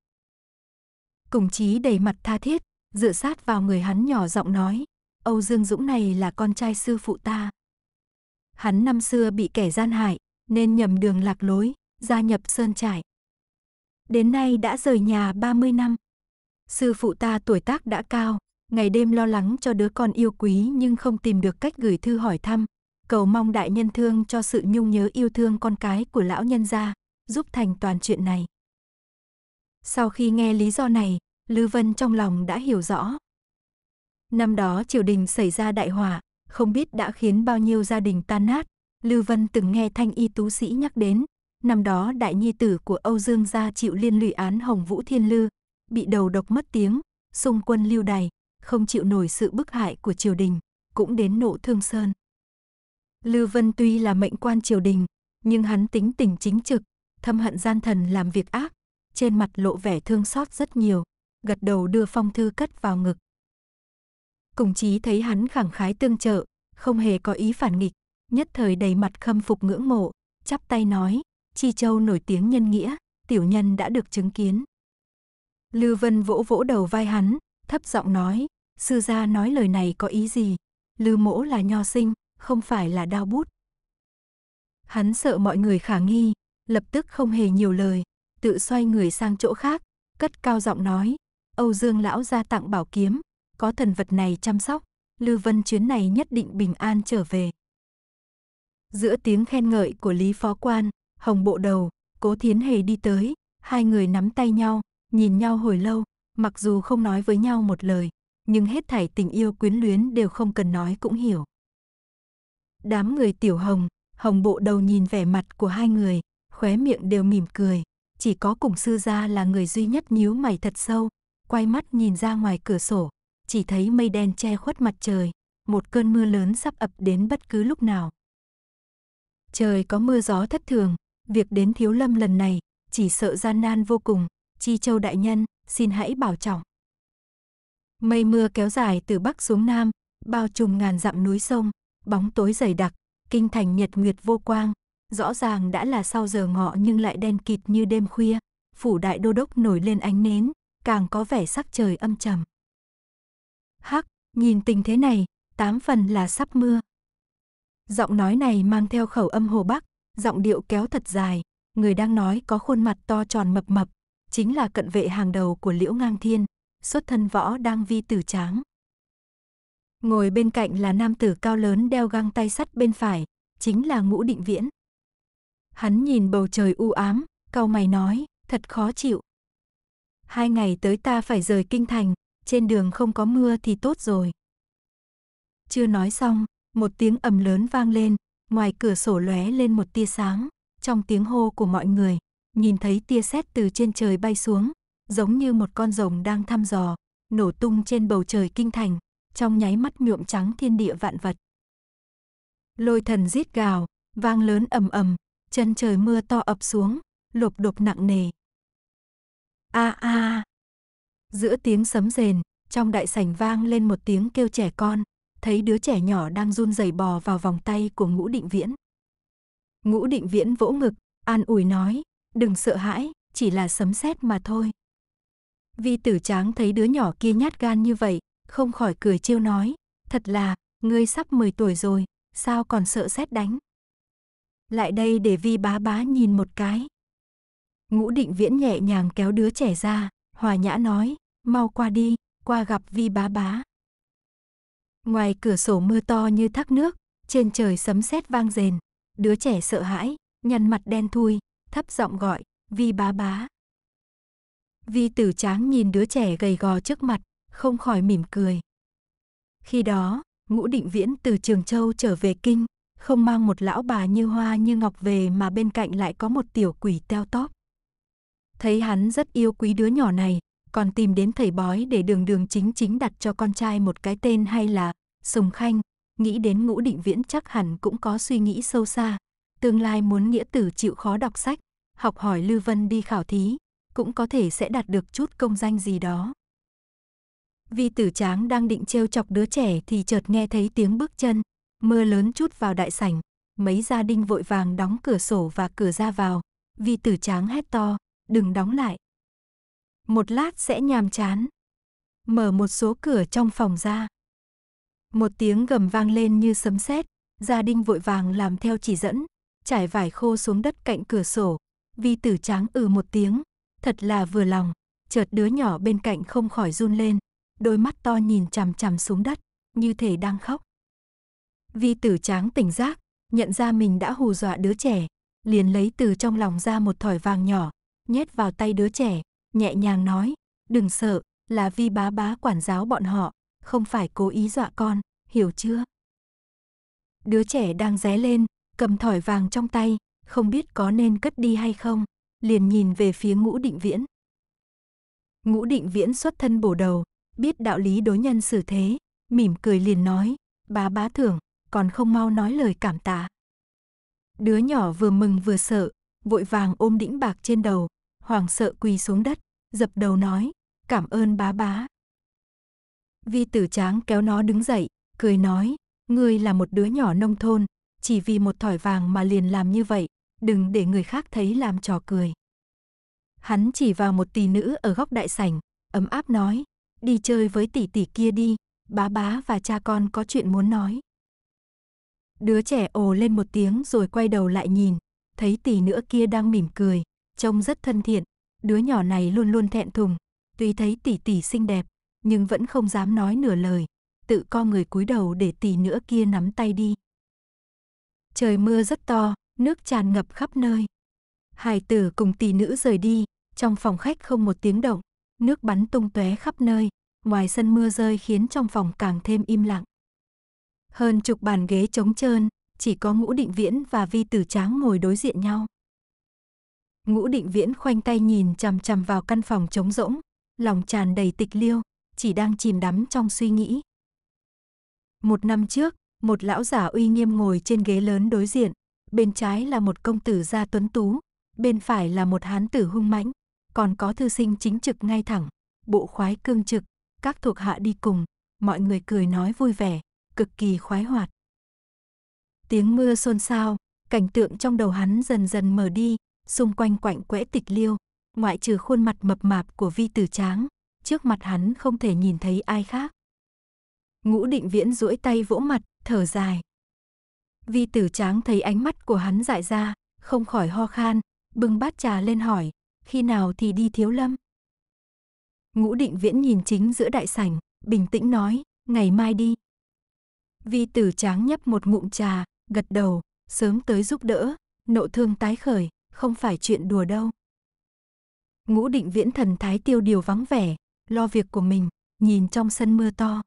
Cùng chí đầy mặt tha thiết, dựa sát vào người hắn nhỏ giọng nói, Âu Dương Dũng này là con trai sư phụ ta. Hắn năm xưa bị kẻ gian hại, nên nhầm đường lạc lối, gia nhập sơn trại. Đến nay đã rời nhà 30 năm. Sư phụ ta tuổi tác đã cao, ngày đêm lo lắng cho đứa con yêu quý nhưng không tìm được cách gửi thư hỏi thăm, cầu mong đại nhân thương cho sự nhung nhớ yêu thương con cái của lão nhân gia, giúp thành toàn chuyện này. Sau khi nghe lý do này, Lư Vân trong lòng đã hiểu rõ. Năm đó triều đình xảy ra đại hỏa, không biết đã khiến bao nhiêu gia đình tan nát. Lưu Vân từng nghe thanh y tú sĩ nhắc đến, năm đó đại nhi tử của Âu Dương gia chịu liên lụy án Hồng Vũ Thiên Lư, bị đầu độc mất tiếng, xung quân lưu đày, không chịu nổi sự bức hại của triều đình, cũng đến nộ thương sơn. Lưu Vân tuy là mệnh quan triều đình, nhưng hắn tính tình chính trực, thâm hận gian thần làm việc ác, trên mặt lộ vẻ thương xót rất nhiều, gật đầu đưa phong thư cất vào ngực. Cùng chí thấy hắn khẳng khái tương trợ, không hề có ý phản nghịch, nhất thời đầy mặt khâm phục ngưỡng mộ, chắp tay nói, Chi Châu nổi tiếng nhân nghĩa, tiểu nhân đã được chứng kiến. Lư Vân vỗ vỗ đầu vai hắn, thấp giọng nói, sư gia nói lời này có ý gì? Lư mỗ là nho sinh, không phải là đao bút. Hắn sợ mọi người khả nghi, lập tức không hề nhiều lời, tự xoay người sang chỗ khác, cất cao giọng nói, Âu Dương lão gia tặng bảo kiếm, có thần vật này chăm sóc, Lưu Vân chuyến này nhất định bình an trở về. Giữa tiếng khen ngợi của Lý Phó Quan, Hồng Bộ Đầu, Cố Thiến Hề đi tới, hai người nắm tay nhau, nhìn nhau hồi lâu, mặc dù không nói với nhau một lời, nhưng hết thảy tình yêu quyến luyến đều không cần nói cũng hiểu. Đám người tiểu hồng, hồng bộ đầu nhìn vẻ mặt của hai người, khóe miệng đều mỉm cười, chỉ có cùng sư gia là người duy nhất nhíu mày thật sâu, quay mắt nhìn ra ngoài cửa sổ, chỉ thấy mây đen che khuất mặt trời, một cơn mưa lớn sắp ập đến bất cứ lúc nào. Trời có mưa gió thất thường, việc đến thiếu lâm lần này, chỉ sợ gian nan vô cùng, chi châu đại nhân, xin hãy bảo trọng. Mây mưa kéo dài từ bắc xuống nam, bao trùm ngàn dặm núi sông, bóng tối dày đặc, kinh thành nhật nguyệt vô quang, Rõ ràng đã là sau giờ ngọ nhưng lại đen kịt như đêm khuya, phủ đại đô đốc nổi lên ánh nến, càng có vẻ sắc trời âm trầm. Hắc, nhìn tình thế này, tám phần là sắp mưa. Giọng nói này mang theo khẩu âm Hồ Bắc, giọng điệu kéo thật dài, người đang nói có khuôn mặt to tròn mập mập, chính là cận vệ hàng đầu của Liễu Ngang Thiên, xuất thân võ đang vi tử tráng. Ngồi bên cạnh là nam tử cao lớn đeo găng tay sắt bên phải, chính là Ngũ Định Viễn. Hắn nhìn bầu trời u ám, cau mày nói, thật khó chịu. Hai ngày tới ta phải rời kinh thành, trên đường không có mưa thì tốt rồi. Chưa nói xong, một tiếng ầm lớn vang lên, ngoài cửa sổ lóe lên một tia sáng, trong tiếng hô của mọi người, nhìn thấy tia sét từ trên trời bay xuống, giống như một con rồng đang thăm dò, nổ tung trên bầu trời kinh thành, trong nháy mắt nhuộm trắng thiên địa vạn vật. Lôi thần rít gào, vang lớn ầm ầm, chân trời mưa to ập xuống, lộp đột nặng nề. A à, a. À. Giữa tiếng sấm rền, trong đại sảnh vang lên một tiếng kêu trẻ con, thấy đứa trẻ nhỏ đang run rẩy bò vào vòng tay của Ngũ Định Viễn. Ngũ Định Viễn vỗ ngực, an ủi nói, đừng sợ hãi, chỉ là sấm sét mà thôi. Vi tử tráng thấy đứa nhỏ kia nhát gan như vậy, không khỏi cười trêu nói, thật là, ngươi sắp 10 tuổi rồi, sao còn sợ sét đánh lại đây để vi bá bá nhìn một cái. Ngũ định viễn nhẹ nhàng kéo đứa trẻ ra, hòa nhã nói, mau qua đi, qua gặp vi bá bá. Ngoài cửa sổ mưa to như thác nước, trên trời sấm sét vang rền, đứa trẻ sợ hãi, nhăn mặt đen thui, thấp giọng gọi, vi bá bá. Vi tử tráng nhìn đứa trẻ gầy gò trước mặt, không khỏi mỉm cười. Khi đó, ngũ định viễn từ Trường Châu trở về kinh, không mang một lão bà như hoa như ngọc về mà bên cạnh lại có một tiểu quỷ teo tóp. Thấy hắn rất yêu quý đứa nhỏ này, còn tìm đến thầy bói để đường đường chính chính đặt cho con trai một cái tên hay là Sùng Khanh, nghĩ đến ngũ định viễn chắc hẳn cũng có suy nghĩ sâu xa, tương lai muốn nghĩa tử chịu khó đọc sách, học hỏi lưu Vân đi khảo thí, cũng có thể sẽ đạt được chút công danh gì đó. Vi tử tráng đang định trêu chọc đứa trẻ thì chợt nghe thấy tiếng bước chân, Mưa lớn chút vào đại sảnh, mấy gia đình vội vàng đóng cửa sổ và cửa ra vào, vì tử tráng hét to, đừng đóng lại. Một lát sẽ nhàm chán. Mở một số cửa trong phòng ra. Một tiếng gầm vang lên như sấm sét, gia đình vội vàng làm theo chỉ dẫn, trải vải khô xuống đất cạnh cửa sổ. Vi tử tráng ừ một tiếng, thật là vừa lòng, chợt đứa nhỏ bên cạnh không khỏi run lên, đôi mắt to nhìn chằm chằm xuống đất, như thể đang khóc. Vi tử tráng tỉnh giác, nhận ra mình đã hù dọa đứa trẻ, liền lấy từ trong lòng ra một thỏi vàng nhỏ, nhét vào tay đứa trẻ, nhẹ nhàng nói, đừng sợ, là vi bá bá quản giáo bọn họ, không phải cố ý dọa con, hiểu chưa? Đứa trẻ đang ré lên, cầm thỏi vàng trong tay, không biết có nên cất đi hay không, liền nhìn về phía ngũ định viễn. Ngũ định viễn xuất thân bổ đầu, biết đạo lý đối nhân xử thế, mỉm cười liền nói, bá bá thưởng, còn không mau nói lời cảm tạ. Đứa nhỏ vừa mừng vừa sợ, vội vàng ôm đĩnh bạc trên đầu, hoàng sợ quỳ xuống đất, dập đầu nói, cảm ơn bá bá. Vi tử tráng kéo nó đứng dậy, cười nói, ngươi là một đứa nhỏ nông thôn, chỉ vì một thỏi vàng mà liền làm như vậy, đừng để người khác thấy làm trò cười. Hắn chỉ vào một tỷ nữ ở góc đại sảnh, ấm áp nói, đi chơi với tỷ tỷ kia đi, bá bá và cha con có chuyện muốn nói. Đứa trẻ ồ lên một tiếng rồi quay đầu lại nhìn, thấy tỷ nữa kia đang mỉm cười, trông rất thân thiện. Đứa nhỏ này luôn luôn thẹn thùng, tuy thấy tỷ tỷ xinh đẹp, nhưng vẫn không dám nói nửa lời, tự co người cúi đầu để tỷ nữa kia nắm tay đi. Trời mưa rất to, nước tràn ngập khắp nơi. Hải tử cùng tỷ nữ rời đi, trong phòng khách không một tiếng động, nước bắn tung tóe khắp nơi, ngoài sân mưa rơi khiến trong phòng càng thêm im lặng. Hơn chục bàn ghế trống trơn, chỉ có Ngũ Định Viễn và Vi Tử Tráng ngồi đối diện nhau. Ngũ Định Viễn khoanh tay nhìn chằm chằm vào căn phòng trống rỗng, lòng tràn đầy tịch liêu, chỉ đang chìm đắm trong suy nghĩ. Một năm trước, một lão giả uy nghiêm ngồi trên ghế lớn đối diện, bên trái là một công tử gia tuấn tú, bên phải là một hán tử hung mãnh, còn có thư sinh chính trực ngay thẳng, bộ khoái cương trực, các thuộc hạ đi cùng, mọi người cười nói vui vẻ, cực kỳ khoái hoạt. Tiếng mưa xôn xao, cảnh tượng trong đầu hắn dần dần mở đi, xung quanh quạnh quẽ tịch liêu, ngoại trừ khuôn mặt mập mạp của vi tử tráng, trước mặt hắn không thể nhìn thấy ai khác. Ngũ định viễn duỗi tay vỗ mặt, thở dài. Vi tử tráng thấy ánh mắt của hắn dại ra, không khỏi ho khan, bưng bát trà lên hỏi, khi nào thì đi thiếu lâm? Ngũ định viễn nhìn chính giữa đại sảnh, bình tĩnh nói, ngày mai đi. Vi tử tráng nhấp một ngụm trà, gật đầu, sớm tới giúp đỡ, nộ thương tái khởi, không phải chuyện đùa đâu. Ngũ định viễn thần thái tiêu điều vắng vẻ, lo việc của mình, nhìn trong sân mưa to.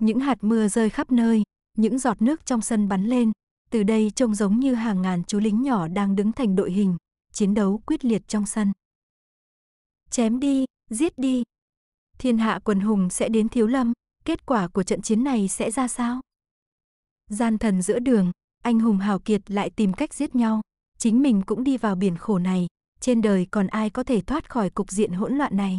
Những hạt mưa rơi khắp nơi, những giọt nước trong sân bắn lên, từ đây trông giống như hàng ngàn chú lính nhỏ đang đứng thành đội hình, chiến đấu quyết liệt trong sân. Chém đi, giết đi. Thiên hạ quần hùng sẽ đến thiếu lâm, kết quả của trận chiến này sẽ ra sao? Gian thần giữa đường, anh hùng hào kiệt lại tìm cách giết nhau, chính mình cũng đi vào biển khổ này, trên đời còn ai có thể thoát khỏi cục diện hỗn loạn này?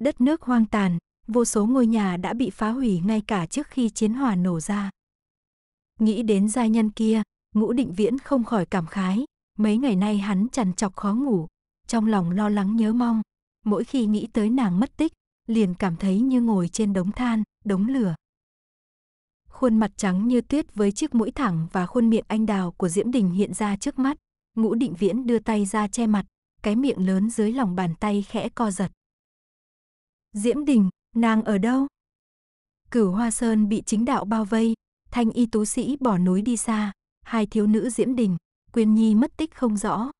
Đất nước hoang tàn, vô số ngôi nhà đã bị phá hủy ngay cả trước khi chiến hòa nổ ra. Nghĩ đến gia nhân kia, ngũ định viễn không khỏi cảm khái, mấy ngày nay hắn chằn chọc khó ngủ, trong lòng lo lắng nhớ mong, mỗi khi nghĩ tới nàng mất tích, liền cảm thấy như ngồi trên đống than, đống lửa. Khuôn mặt trắng như tuyết với chiếc mũi thẳng và khuôn miệng anh đào của Diễm Đình hiện ra trước mắt. Ngũ định viễn đưa tay ra che mặt, cái miệng lớn dưới lòng bàn tay khẽ co giật. Diễm Đình, nàng ở đâu? Cửu Hoa Sơn bị chính đạo bao vây, thanh y tú sĩ bỏ núi đi xa, hai thiếu nữ Diễm Đình, Quyên Nhi mất tích không rõ.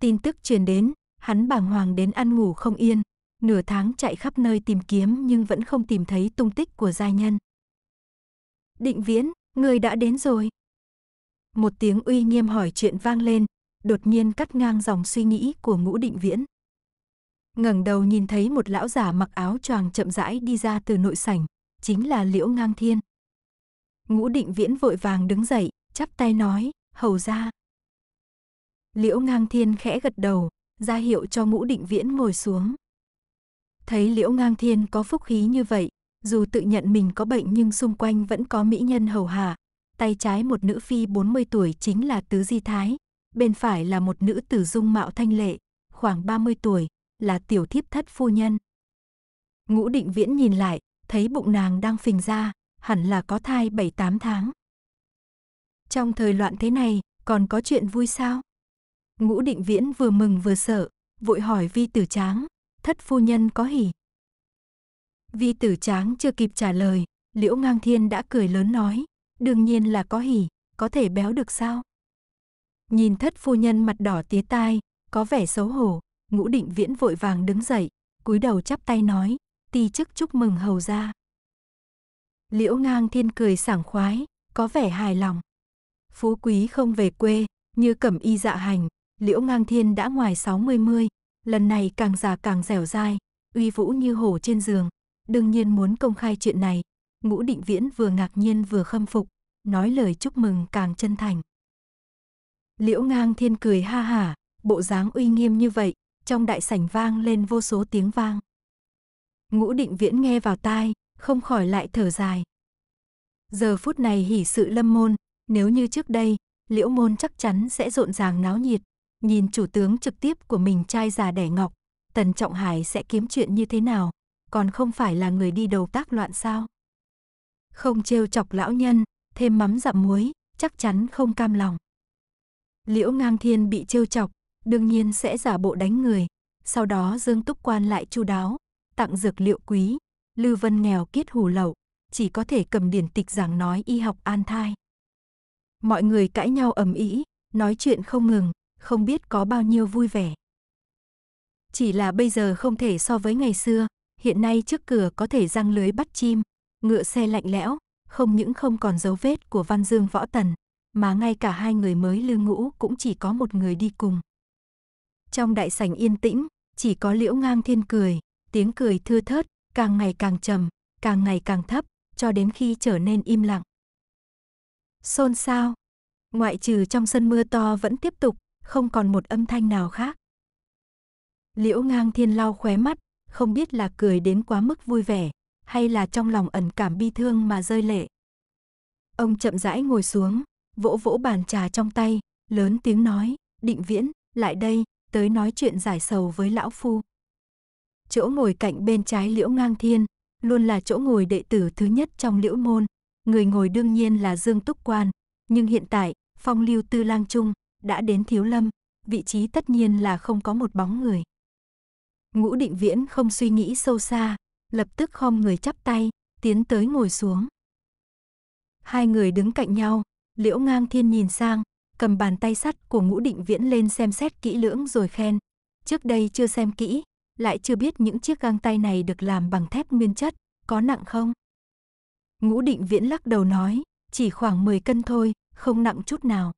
Tin tức truyền đến, hắn bàng hoàng đến ăn ngủ không yên, nửa tháng chạy khắp nơi tìm kiếm nhưng vẫn không tìm thấy tung tích của gia nhân. Định viễn, người đã đến rồi. Một tiếng uy nghiêm hỏi chuyện vang lên, đột nhiên cắt ngang dòng suy nghĩ của ngũ định viễn. ngẩng đầu nhìn thấy một lão giả mặc áo choàng chậm rãi đi ra từ nội sảnh, chính là Liễu Ngang Thiên. Ngũ định viễn vội vàng đứng dậy, chắp tay nói, hầu ra. Liễu Ngang Thiên khẽ gật đầu, ra hiệu cho ngũ định viễn ngồi xuống. Thấy Liễu Ngang Thiên có phúc khí như vậy, dù tự nhận mình có bệnh nhưng xung quanh vẫn có mỹ nhân hầu hạ. Tay trái một nữ phi 40 tuổi chính là Tứ Di Thái, bên phải là một nữ tử dung mạo thanh lệ, khoảng 30 tuổi, là tiểu thiếp thất phu nhân. Ngũ Định Viễn nhìn lại, thấy bụng nàng đang phình ra, hẳn là có thai 7-8 tháng. Trong thời loạn thế này, còn có chuyện vui sao? Ngũ Định Viễn vừa mừng vừa sợ, vội hỏi Vi Tử Tráng thất phu nhân có hỉ. Vi tử tráng chưa kịp trả lời, liễu ngang thiên đã cười lớn nói, đương nhiên là có hỉ, có thể béo được sao? Nhìn thất phu nhân mặt đỏ tía tai, có vẻ xấu hổ, ngũ định viễn vội vàng đứng dậy, cúi đầu chắp tay nói, ti chức chúc mừng hầu ra. Liễu ngang thiên cười sảng khoái, có vẻ hài lòng. Phú quý không về quê, như cẩm y dạ hành, liễu ngang thiên đã ngoài 60 mươi, lần này càng già càng dẻo dai, uy vũ như hổ trên giường. Đương nhiên muốn công khai chuyện này, ngũ định viễn vừa ngạc nhiên vừa khâm phục, nói lời chúc mừng càng chân thành. Liễu ngang thiên cười ha hả, bộ dáng uy nghiêm như vậy, trong đại sảnh vang lên vô số tiếng vang. Ngũ định viễn nghe vào tai, không khỏi lại thở dài. Giờ phút này hỉ sự lâm môn, nếu như trước đây, liễu môn chắc chắn sẽ rộn ràng náo nhiệt, Nhìn chủ tướng trực tiếp của mình trai già đẻ ngọc, Tần Trọng Hải sẽ kiếm chuyện như thế nào, còn không phải là người đi đầu tác loạn sao? Không trêu chọc lão nhân, thêm mắm dặm muối, chắc chắn không cam lòng. Liễu Ngang Thiên bị trêu chọc, đương nhiên sẽ giả bộ đánh người, sau đó Dương Túc Quan lại chu đáo, tặng dược liệu quý, Lư Vân nghèo kiết hù lậu, chỉ có thể cầm điển tịch giảng nói y học an thai. Mọi người cãi nhau ầm ĩ, nói chuyện không ngừng, không biết có bao nhiêu vui vẻ. Chỉ là bây giờ không thể so với ngày xưa, hiện nay trước cửa có thể răng lưới bắt chim, ngựa xe lạnh lẽo, không những không còn dấu vết của Văn Dương Võ Tần, mà ngay cả hai người mới lưu ngũ cũng chỉ có một người đi cùng. Trong đại sảnh yên tĩnh, chỉ có liễu ngang thiên cười, tiếng cười thưa thớt, càng ngày càng trầm, càng ngày càng thấp, cho đến khi trở nên im lặng. Xôn xao, ngoại trừ trong sân mưa to vẫn tiếp tục, không còn một âm thanh nào khác. Liễu ngang thiên lau khóe mắt, không biết là cười đến quá mức vui vẻ, hay là trong lòng ẩn cảm bi thương mà rơi lệ. Ông chậm rãi ngồi xuống, vỗ vỗ bàn trà trong tay, lớn tiếng nói, định viễn, lại đây, tới nói chuyện giải sầu với lão phu. Chỗ ngồi cạnh bên trái liễu ngang thiên, luôn là chỗ ngồi đệ tử thứ nhất trong liễu môn, người ngồi đương nhiên là Dương Túc Quan, nhưng hiện tại, phong lưu tư lang trung, đã đến thiếu lâm, vị trí tất nhiên là không có một bóng người. Ngũ định viễn không suy nghĩ sâu xa, lập tức khom người chắp tay, tiến tới ngồi xuống. Hai người đứng cạnh nhau, liễu ngang thiên nhìn sang, cầm bàn tay sắt của ngũ định viễn lên xem xét kỹ lưỡng rồi khen. Trước đây chưa xem kỹ, lại chưa biết những chiếc găng tay này được làm bằng thép nguyên chất, có nặng không? Ngũ định viễn lắc đầu nói, chỉ khoảng 10 cân thôi, không nặng chút nào.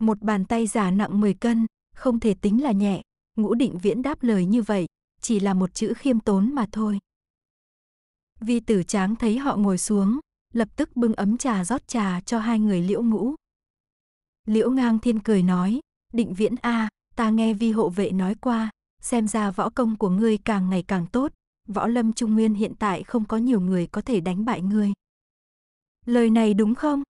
Một bàn tay giả nặng 10 cân, không thể tính là nhẹ, ngũ định viễn đáp lời như vậy, chỉ là một chữ khiêm tốn mà thôi. Vi tử tráng thấy họ ngồi xuống, lập tức bưng ấm trà rót trà cho hai người liễu ngũ. Liễu ngang thiên cười nói, định viễn A, à, ta nghe vi hộ vệ nói qua, xem ra võ công của ngươi càng ngày càng tốt, võ lâm trung nguyên hiện tại không có nhiều người có thể đánh bại ngươi. Lời này đúng không?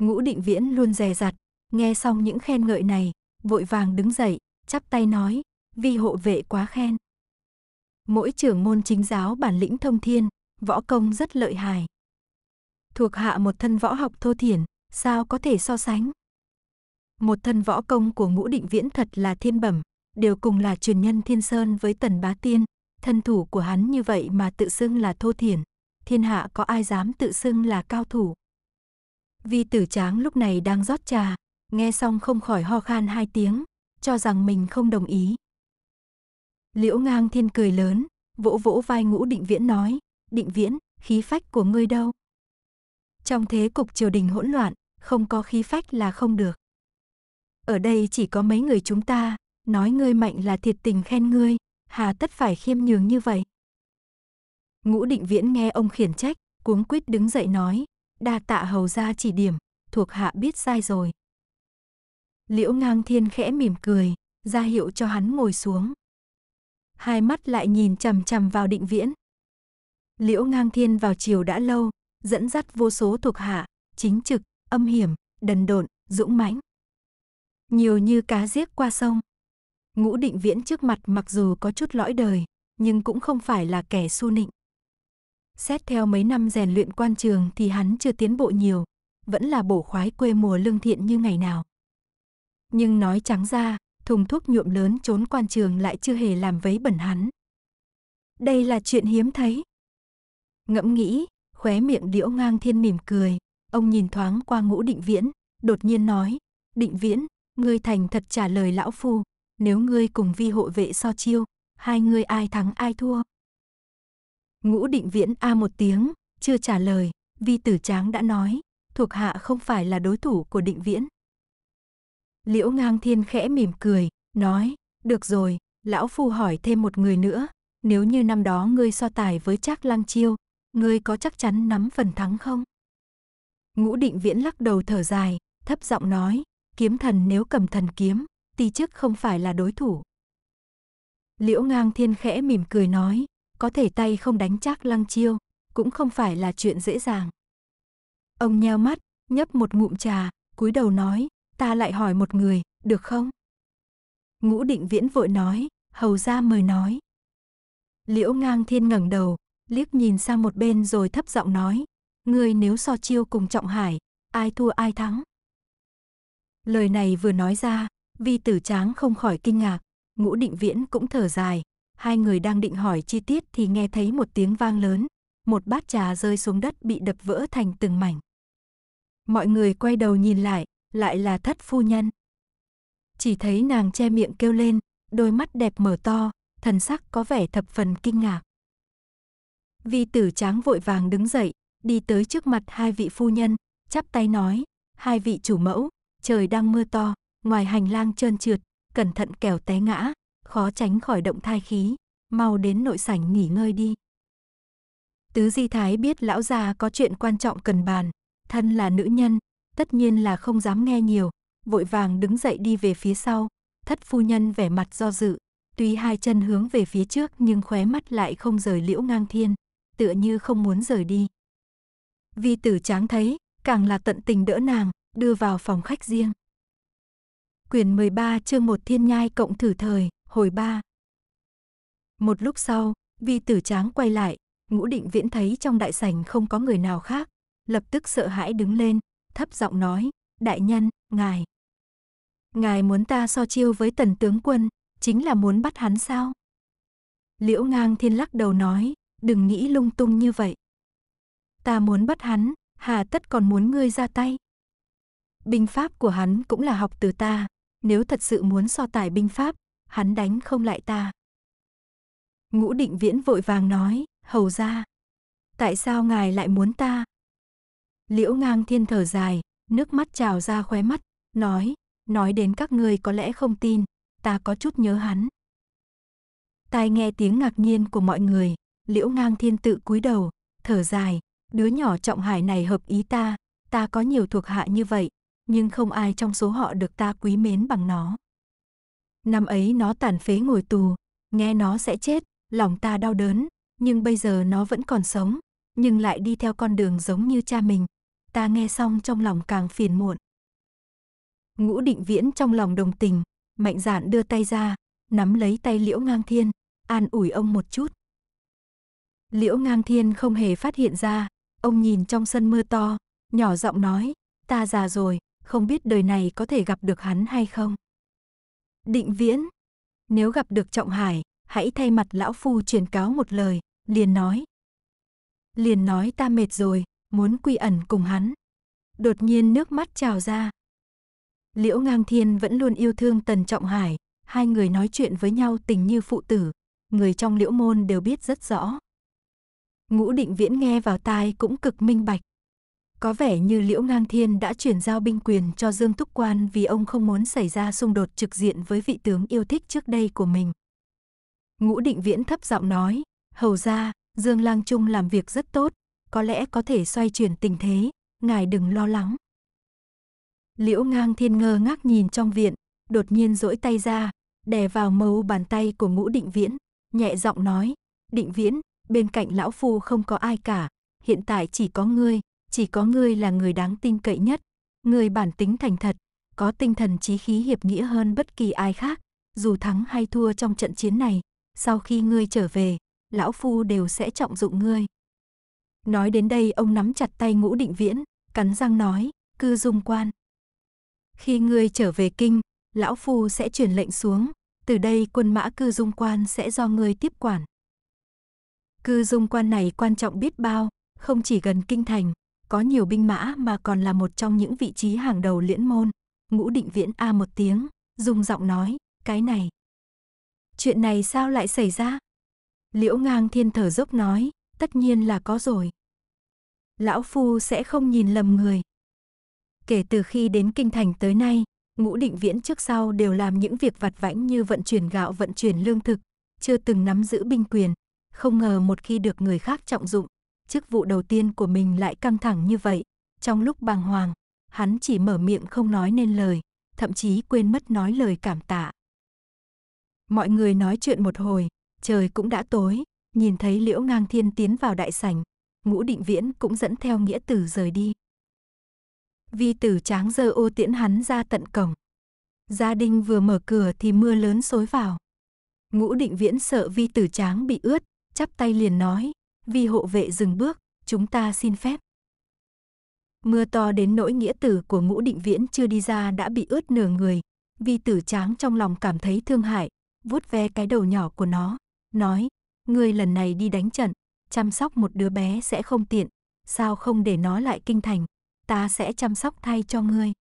Ngũ định viễn luôn dè dặt, Nghe xong những khen ngợi này, vội vàng đứng dậy, chắp tay nói, vi hộ vệ quá khen. Mỗi trưởng môn chính giáo bản lĩnh thông thiên, võ công rất lợi hài. Thuộc hạ một thân võ học thô thiển, sao có thể so sánh? Một thân võ công của ngũ định viễn thật là thiên bẩm, đều cùng là truyền nhân thiên sơn với tần bá tiên, thân thủ của hắn như vậy mà tự xưng là thô thiển, thiên hạ có ai dám tự xưng là cao thủ. Vi tử tráng lúc này đang rót trà, Nghe xong không khỏi ho khan hai tiếng, cho rằng mình không đồng ý. Liễu ngang thiên cười lớn, vỗ vỗ vai ngũ định viễn nói, định viễn, khí phách của ngươi đâu? Trong thế cục triều đình hỗn loạn, không có khí phách là không được. Ở đây chỉ có mấy người chúng ta, nói ngươi mạnh là thiệt tình khen ngươi, hà tất phải khiêm nhường như vậy. Ngũ định viễn nghe ông khiển trách, cuống quýt đứng dậy nói, đa tạ hầu ra chỉ điểm, thuộc hạ biết sai rồi. Liễu ngang thiên khẽ mỉm cười, ra hiệu cho hắn ngồi xuống. Hai mắt lại nhìn chằm chằm vào định viễn. Liễu ngang thiên vào chiều đã lâu, dẫn dắt vô số thuộc hạ, chính trực, âm hiểm, đần độn, dũng mãnh. Nhiều như cá giết qua sông. Ngũ định viễn trước mặt mặc dù có chút lõi đời, nhưng cũng không phải là kẻ su nịnh. Xét theo mấy năm rèn luyện quan trường thì hắn chưa tiến bộ nhiều, vẫn là bổ khoái quê mùa lương thiện như ngày nào nhưng nói trắng ra, thùng thuốc nhuộm lớn trốn quan trường lại chưa hề làm vấy bẩn hắn. Đây là chuyện hiếm thấy. Ngẫm nghĩ, khóe miệng Liễu Ngang Thiên mỉm cười, ông nhìn thoáng qua Ngũ Định Viễn, đột nhiên nói, "Định Viễn, ngươi thành thật trả lời lão phu, nếu ngươi cùng vi hộ vệ so chiêu, hai ngươi ai thắng ai thua?" Ngũ Định Viễn a một tiếng, chưa trả lời, vi tử tráng đã nói, thuộc hạ không phải là đối thủ của Định Viễn. Liễu ngang thiên khẽ mỉm cười, nói, được rồi, lão phu hỏi thêm một người nữa, nếu như năm đó ngươi so tài với Trác Lăng Chiêu, ngươi có chắc chắn nắm phần thắng không? Ngũ Định Viễn lắc đầu thở dài, thấp giọng nói, kiếm thần nếu cầm thần kiếm, ti chức không phải là đối thủ. Liễu ngang thiên khẽ mỉm cười nói, có thể tay không đánh Trác Lăng Chiêu, cũng không phải là chuyện dễ dàng. Ông nheo mắt, nhấp một ngụm trà, cúi đầu nói, ta lại hỏi một người, được không? Ngũ định viễn vội nói, hầu ra mời nói. Liễu ngang thiên ngẩng đầu, liếc nhìn sang một bên rồi thấp giọng nói, ngươi nếu so chiêu cùng trọng hải, ai thua ai thắng. Lời này vừa nói ra, vi tử tráng không khỏi kinh ngạc, ngũ định viễn cũng thở dài, hai người đang định hỏi chi tiết thì nghe thấy một tiếng vang lớn, một bát trà rơi xuống đất bị đập vỡ thành từng mảnh. Mọi người quay đầu nhìn lại, lại là thất phu nhân. Chỉ thấy nàng che miệng kêu lên, đôi mắt đẹp mở to, thần sắc có vẻ thập phần kinh ngạc. Vi tử tráng vội vàng đứng dậy, đi tới trước mặt hai vị phu nhân, chắp tay nói, hai vị chủ mẫu, trời đang mưa to, ngoài hành lang trơn trượt, cẩn thận kẻo té ngã, khó tránh khỏi động thai khí, mau đến nội sảnh nghỉ ngơi đi. Tứ Di Thái biết lão già có chuyện quan trọng cần bàn, thân là nữ nhân, tất nhiên là không dám nghe nhiều, vội vàng đứng dậy đi về phía sau, thất phu nhân vẻ mặt do dự, tuy hai chân hướng về phía trước nhưng khóe mắt lại không rời liễu ngang thiên, tựa như không muốn rời đi. Vi tử tráng thấy, càng là tận tình đỡ nàng, đưa vào phòng khách riêng. Quyền 13 chương 1 thiên nhai cộng thử thời, hồi 3. Một lúc sau, vi tử tráng quay lại, ngũ định viễn thấy trong đại sảnh không có người nào khác, lập tức sợ hãi đứng lên, thấp giọng nói, đại nhân, ngài. Ngài muốn ta so chiêu với tần tướng quân, chính là muốn bắt hắn sao? Liễu ngang thiên lắc đầu nói, đừng nghĩ lung tung như vậy. Ta muốn bắt hắn, hà tất còn muốn ngươi ra tay. Binh pháp của hắn cũng là học từ ta, nếu thật sự muốn so tài binh pháp, hắn đánh không lại ta. Ngũ định viễn vội vàng nói, hầu ra. Tại sao ngài lại muốn ta, Liễu ngang thiên thở dài, nước mắt trào ra khóe mắt, nói, nói đến các ngươi có lẽ không tin, ta có chút nhớ hắn. Tai nghe tiếng ngạc nhiên của mọi người, liễu ngang thiên tự cúi đầu, thở dài, đứa nhỏ trọng hải này hợp ý ta, ta có nhiều thuộc hạ như vậy, nhưng không ai trong số họ được ta quý mến bằng nó. Năm ấy nó tàn phế ngồi tù, nghe nó sẽ chết, lòng ta đau đớn, nhưng bây giờ nó vẫn còn sống, nhưng lại đi theo con đường giống như cha mình, ta nghe xong trong lòng càng phiền muộn. Ngũ định viễn trong lòng đồng tình, mạnh dạn đưa tay ra, nắm lấy tay liễu ngang thiên, an ủi ông một chút. Liễu ngang thiên không hề phát hiện ra, ông nhìn trong sân mưa to, nhỏ giọng nói, ta già rồi, không biết đời này có thể gặp được hắn hay không. Định viễn, nếu gặp được Trọng Hải, hãy thay mặt lão phu truyền cáo một lời, liền nói. Liền nói ta mệt rồi, muốn quy ẩn cùng hắn. Đột nhiên nước mắt trào ra. Liễu Ngang Thiên vẫn luôn yêu thương Tần Trọng Hải, hai người nói chuyện với nhau tình như phụ tử, người trong Liễu môn đều biết rất rõ. Ngũ Định Viễn nghe vào tai cũng cực minh bạch. Có vẻ như Liễu Ngang Thiên đã chuyển giao binh quyền cho Dương Túc Quan vì ông không muốn xảy ra xung đột trực diện với vị tướng yêu thích trước đây của mình. Ngũ Định Viễn thấp giọng nói, hầu ra, Dương Lang Trung làm việc rất tốt, có lẽ có thể xoay chuyển tình thế, ngài đừng lo lắng. Liễu ngang thiên ngơ ngác nhìn trong viện, đột nhiên rỗi tay ra, đè vào mấu bàn tay của ngũ định viễn, nhẹ giọng nói, định viễn, bên cạnh lão phu không có ai cả, hiện tại chỉ có ngươi, chỉ có ngươi là người đáng tin cậy nhất, ngươi bản tính thành thật, có tinh thần trí khí hiệp nghĩa hơn bất kỳ ai khác, dù thắng hay thua trong trận chiến này, sau khi ngươi trở về, lão phu đều sẽ trọng dụng ngươi. Nói đến đây ông nắm chặt tay ngũ định viễn, cắn răng nói, cư dung quan. Khi ngươi trở về kinh, lão phu sẽ truyền lệnh xuống, từ đây quân mã cư dung quan sẽ do ngươi tiếp quản. Cư dung quan này quan trọng biết bao, không chỉ gần kinh thành, có nhiều binh mã mà còn là một trong những vị trí hàng đầu liễn môn. Ngũ định viễn A một tiếng, dùng giọng nói, cái này. Chuyện này sao lại xảy ra? Liễu ngang thiên thở dốc nói, tất nhiên là có rồi lão phu sẽ không nhìn lầm người. Kể từ khi đến kinh thành tới nay, ngũ định viễn trước sau đều làm những việc vặt vãnh như vận chuyển gạo vận chuyển lương thực, chưa từng nắm giữ binh quyền, không ngờ một khi được người khác trọng dụng, chức vụ đầu tiên của mình lại căng thẳng như vậy. Trong lúc bàng hoàng, hắn chỉ mở miệng không nói nên lời, thậm chí quên mất nói lời cảm tạ. Mọi người nói chuyện một hồi, trời cũng đã tối, nhìn thấy Liễu Ngang Thiên tiến vào đại sảnh, ngũ định viễn cũng dẫn theo nghĩa tử rời đi. Vi tử tráng giờ ô tiễn hắn ra tận cổng. Gia đình vừa mở cửa thì mưa lớn xối vào. Ngũ định viễn sợ vi tử tráng bị ướt, chắp tay liền nói, vi hộ vệ dừng bước, chúng ta xin phép. Mưa to đến nỗi nghĩa tử của ngũ định viễn chưa đi ra đã bị ướt nửa người. Vi tử tráng trong lòng cảm thấy thương hại, vuốt ve cái đầu nhỏ của nó, nói, ngươi lần này đi đánh trận, chăm sóc một đứa bé sẽ không tiện, sao không để nó lại kinh thành, ta sẽ chăm sóc thay cho ngươi.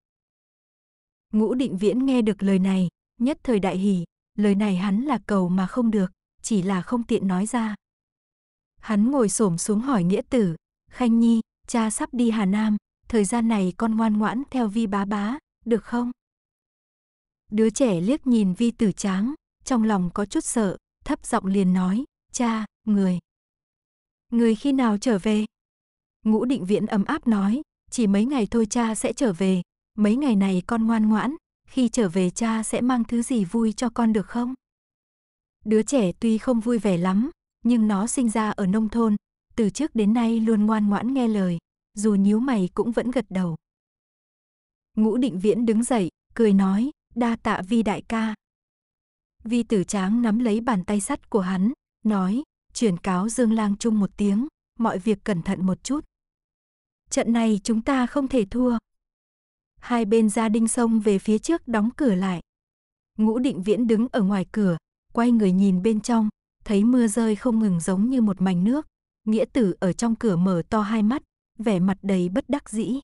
Ngũ định viễn nghe được lời này, nhất thời đại hỉ, lời này hắn là cầu mà không được, chỉ là không tiện nói ra. Hắn ngồi xổm xuống hỏi nghĩa tử, Khanh Nhi, cha sắp đi Hà Nam, thời gian này con ngoan ngoãn theo vi bá bá, được không? Đứa trẻ liếc nhìn vi tử tráng, trong lòng có chút sợ, thấp giọng liền nói, cha, người. Người khi nào trở về? Ngũ định viễn ấm áp nói, chỉ mấy ngày thôi cha sẽ trở về, mấy ngày này con ngoan ngoãn, khi trở về cha sẽ mang thứ gì vui cho con được không? Đứa trẻ tuy không vui vẻ lắm, nhưng nó sinh ra ở nông thôn, từ trước đến nay luôn ngoan ngoãn nghe lời, dù nhíu mày cũng vẫn gật đầu. Ngũ định viễn đứng dậy, cười nói, đa tạ vi đại ca. Vi tử tráng nắm lấy bàn tay sắt của hắn, nói, truyền cáo Dương Lang Trung một tiếng, mọi việc cẩn thận một chút. Trận này chúng ta không thể thua. Hai bên gia đình sông về phía trước đóng cửa lại. Ngũ Định Viễn đứng ở ngoài cửa, quay người nhìn bên trong, thấy mưa rơi không ngừng giống như một mảnh nước. Nghĩa tử ở trong cửa mở to hai mắt, vẻ mặt đầy bất đắc dĩ.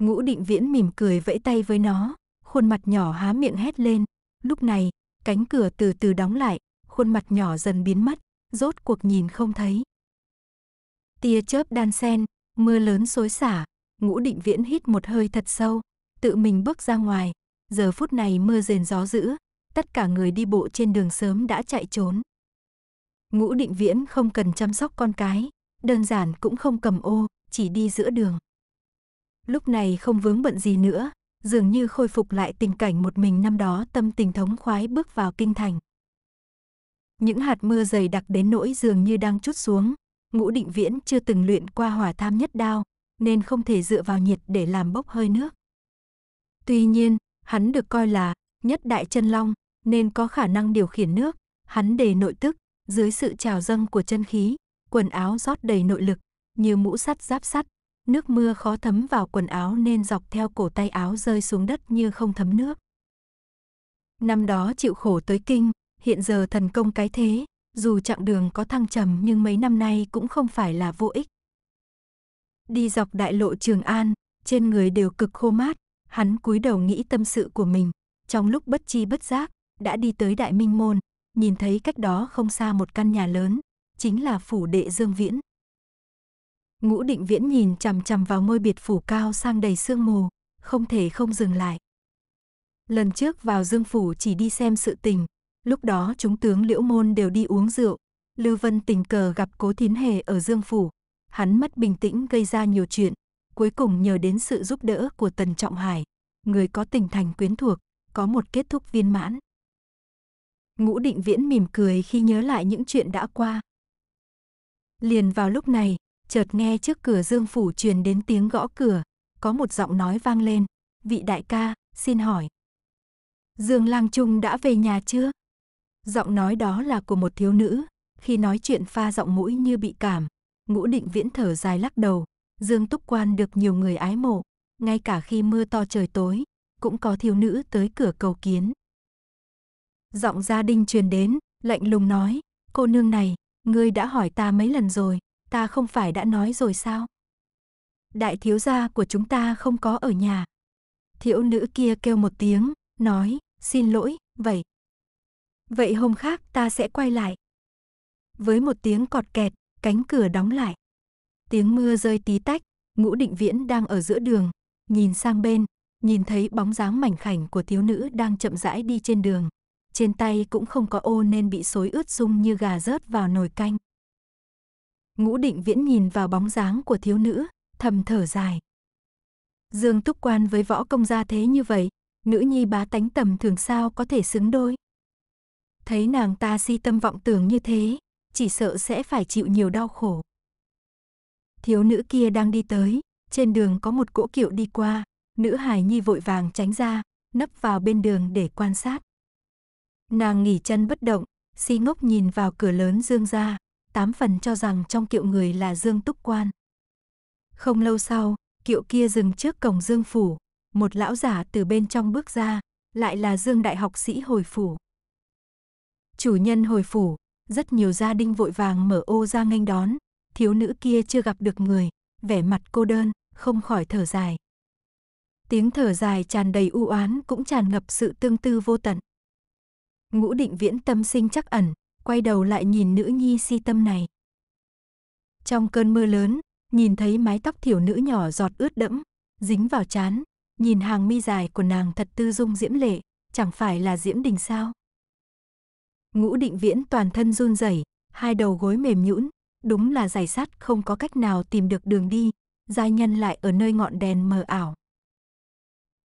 Ngũ Định Viễn mỉm cười vẫy tay với nó, khuôn mặt nhỏ há miệng hét lên. Lúc này, cánh cửa từ từ đóng lại, khuôn mặt nhỏ dần biến mất, rốt cuộc nhìn không thấy. Tia chớp đan sen, mưa lớn xối xả, ngũ định viễn hít một hơi thật sâu, tự mình bước ra ngoài. Giờ phút này mưa rền gió dữ, tất cả người đi bộ trên đường sớm đã chạy trốn. Ngũ định viễn không cần chăm sóc con cái, đơn giản cũng không cầm ô, chỉ đi giữa đường. Lúc này không vướng bận gì nữa, dường như khôi phục lại tình cảnh một mình năm đó tâm tình thống khoái bước vào kinh thành. Những hạt mưa dày đặc đến nỗi dường như đang chút xuống. Ngũ định viễn chưa từng luyện qua hỏa tham nhất đao, nên không thể dựa vào nhiệt để làm bốc hơi nước. Tuy nhiên, hắn được coi là nhất đại chân long, nên có khả năng điều khiển nước. Hắn đề nội tức, dưới sự trào dâng của chân khí, quần áo rót đầy nội lực, như mũ sắt giáp sắt. Nước mưa khó thấm vào quần áo nên dọc theo cổ tay áo rơi xuống đất như không thấm nước. Năm đó chịu khổ tới kinh, hiện giờ thần công cái thế, dù chặng đường có thăng trầm nhưng mấy năm nay cũng không phải là vô ích. Đi dọc đại lộ Trường An, trên người đều cực khô mát, hắn cúi đầu nghĩ tâm sự của mình, trong lúc bất chi bất giác, đã đi tới Đại Minh Môn, nhìn thấy cách đó không xa một căn nhà lớn, chính là phủ đệ Dương Viễn. Ngũ Định Viễn nhìn chằm chằm vào ngôi biệt phủ cao sang đầy sương mù, không thể không dừng lại. Lần trước vào Dương phủ chỉ đi xem sự tình, Lúc đó chúng tướng Liễu Môn đều đi uống rượu. Lưu Vân tình cờ gặp Cố Thiến Hề ở Dương Phủ. Hắn mất bình tĩnh gây ra nhiều chuyện. Cuối cùng nhờ đến sự giúp đỡ của Tần Trọng Hải, người có tình thành quyến thuộc, có một kết thúc viên mãn. Ngũ Định Viễn mỉm cười khi nhớ lại những chuyện đã qua. Liền vào lúc này, chợt nghe trước cửa Dương Phủ truyền đến tiếng gõ cửa, có một giọng nói vang lên. Vị đại ca, xin hỏi. Dương Lang Trung đã về nhà chưa? Giọng nói đó là của một thiếu nữ, khi nói chuyện pha giọng mũi như bị cảm. Ngũ định viễn thở dài lắc đầu, Dương Túc Quan được nhiều người ái mộ, ngay cả khi mưa to trời tối, cũng có thiếu nữ tới cửa cầu kiến. Giọng gia đình truyền đến, lạnh lùng nói, cô nương này, ngươi đã hỏi ta mấy lần rồi, ta không phải đã nói rồi sao? Đại thiếu gia của chúng ta không có ở nhà. Thiếu nữ kia kêu một tiếng, nói, xin lỗi, vậy, Vậy hôm khác ta sẽ quay lại. Với một tiếng cọt kẹt, cánh cửa đóng lại. Tiếng mưa rơi tí tách, ngũ định viễn đang ở giữa đường, nhìn sang bên, nhìn thấy bóng dáng mảnh khảnh của thiếu nữ đang chậm rãi đi trên đường. Trên tay cũng không có ô nên bị xối ướt sung như gà rớt vào nồi canh. Ngũ định viễn nhìn vào bóng dáng của thiếu nữ, thầm thở dài. Dương túc quan với võ công gia thế như vậy, nữ nhi bá tánh tầm thường sao có thể xứng đôi thấy nàng ta si tâm vọng tưởng như thế, chỉ sợ sẽ phải chịu nhiều đau khổ. Thiếu nữ kia đang đi tới, trên đường có một cỗ kiệu đi qua, nữ hài nhi vội vàng tránh ra, nấp vào bên đường để quan sát. Nàng nghỉ chân bất động, si ngốc nhìn vào cửa lớn Dương ra, tám phần cho rằng trong kiệu người là Dương Túc Quan. Không lâu sau, kiệu kia dừng trước cổng Dương Phủ, một lão giả từ bên trong bước ra, lại là Dương Đại học sĩ hồi phủ. Chủ nhân hồi phủ, rất nhiều gia đình vội vàng mở ô ra nghênh đón, thiếu nữ kia chưa gặp được người, vẻ mặt cô đơn, không khỏi thở dài. Tiếng thở dài tràn đầy u oán cũng tràn ngập sự tương tư vô tận. Ngũ định viễn tâm sinh chắc ẩn, quay đầu lại nhìn nữ nhi si tâm này. Trong cơn mưa lớn, nhìn thấy mái tóc thiểu nữ nhỏ giọt ướt đẫm, dính vào chán, nhìn hàng mi dài của nàng thật tư dung diễm lệ, chẳng phải là diễm đình sao? Ngũ định viễn toàn thân run rẩy, hai đầu gối mềm nhũn, đúng là giải sắt không có cách nào tìm được đường đi, giai nhân lại ở nơi ngọn đèn mờ ảo.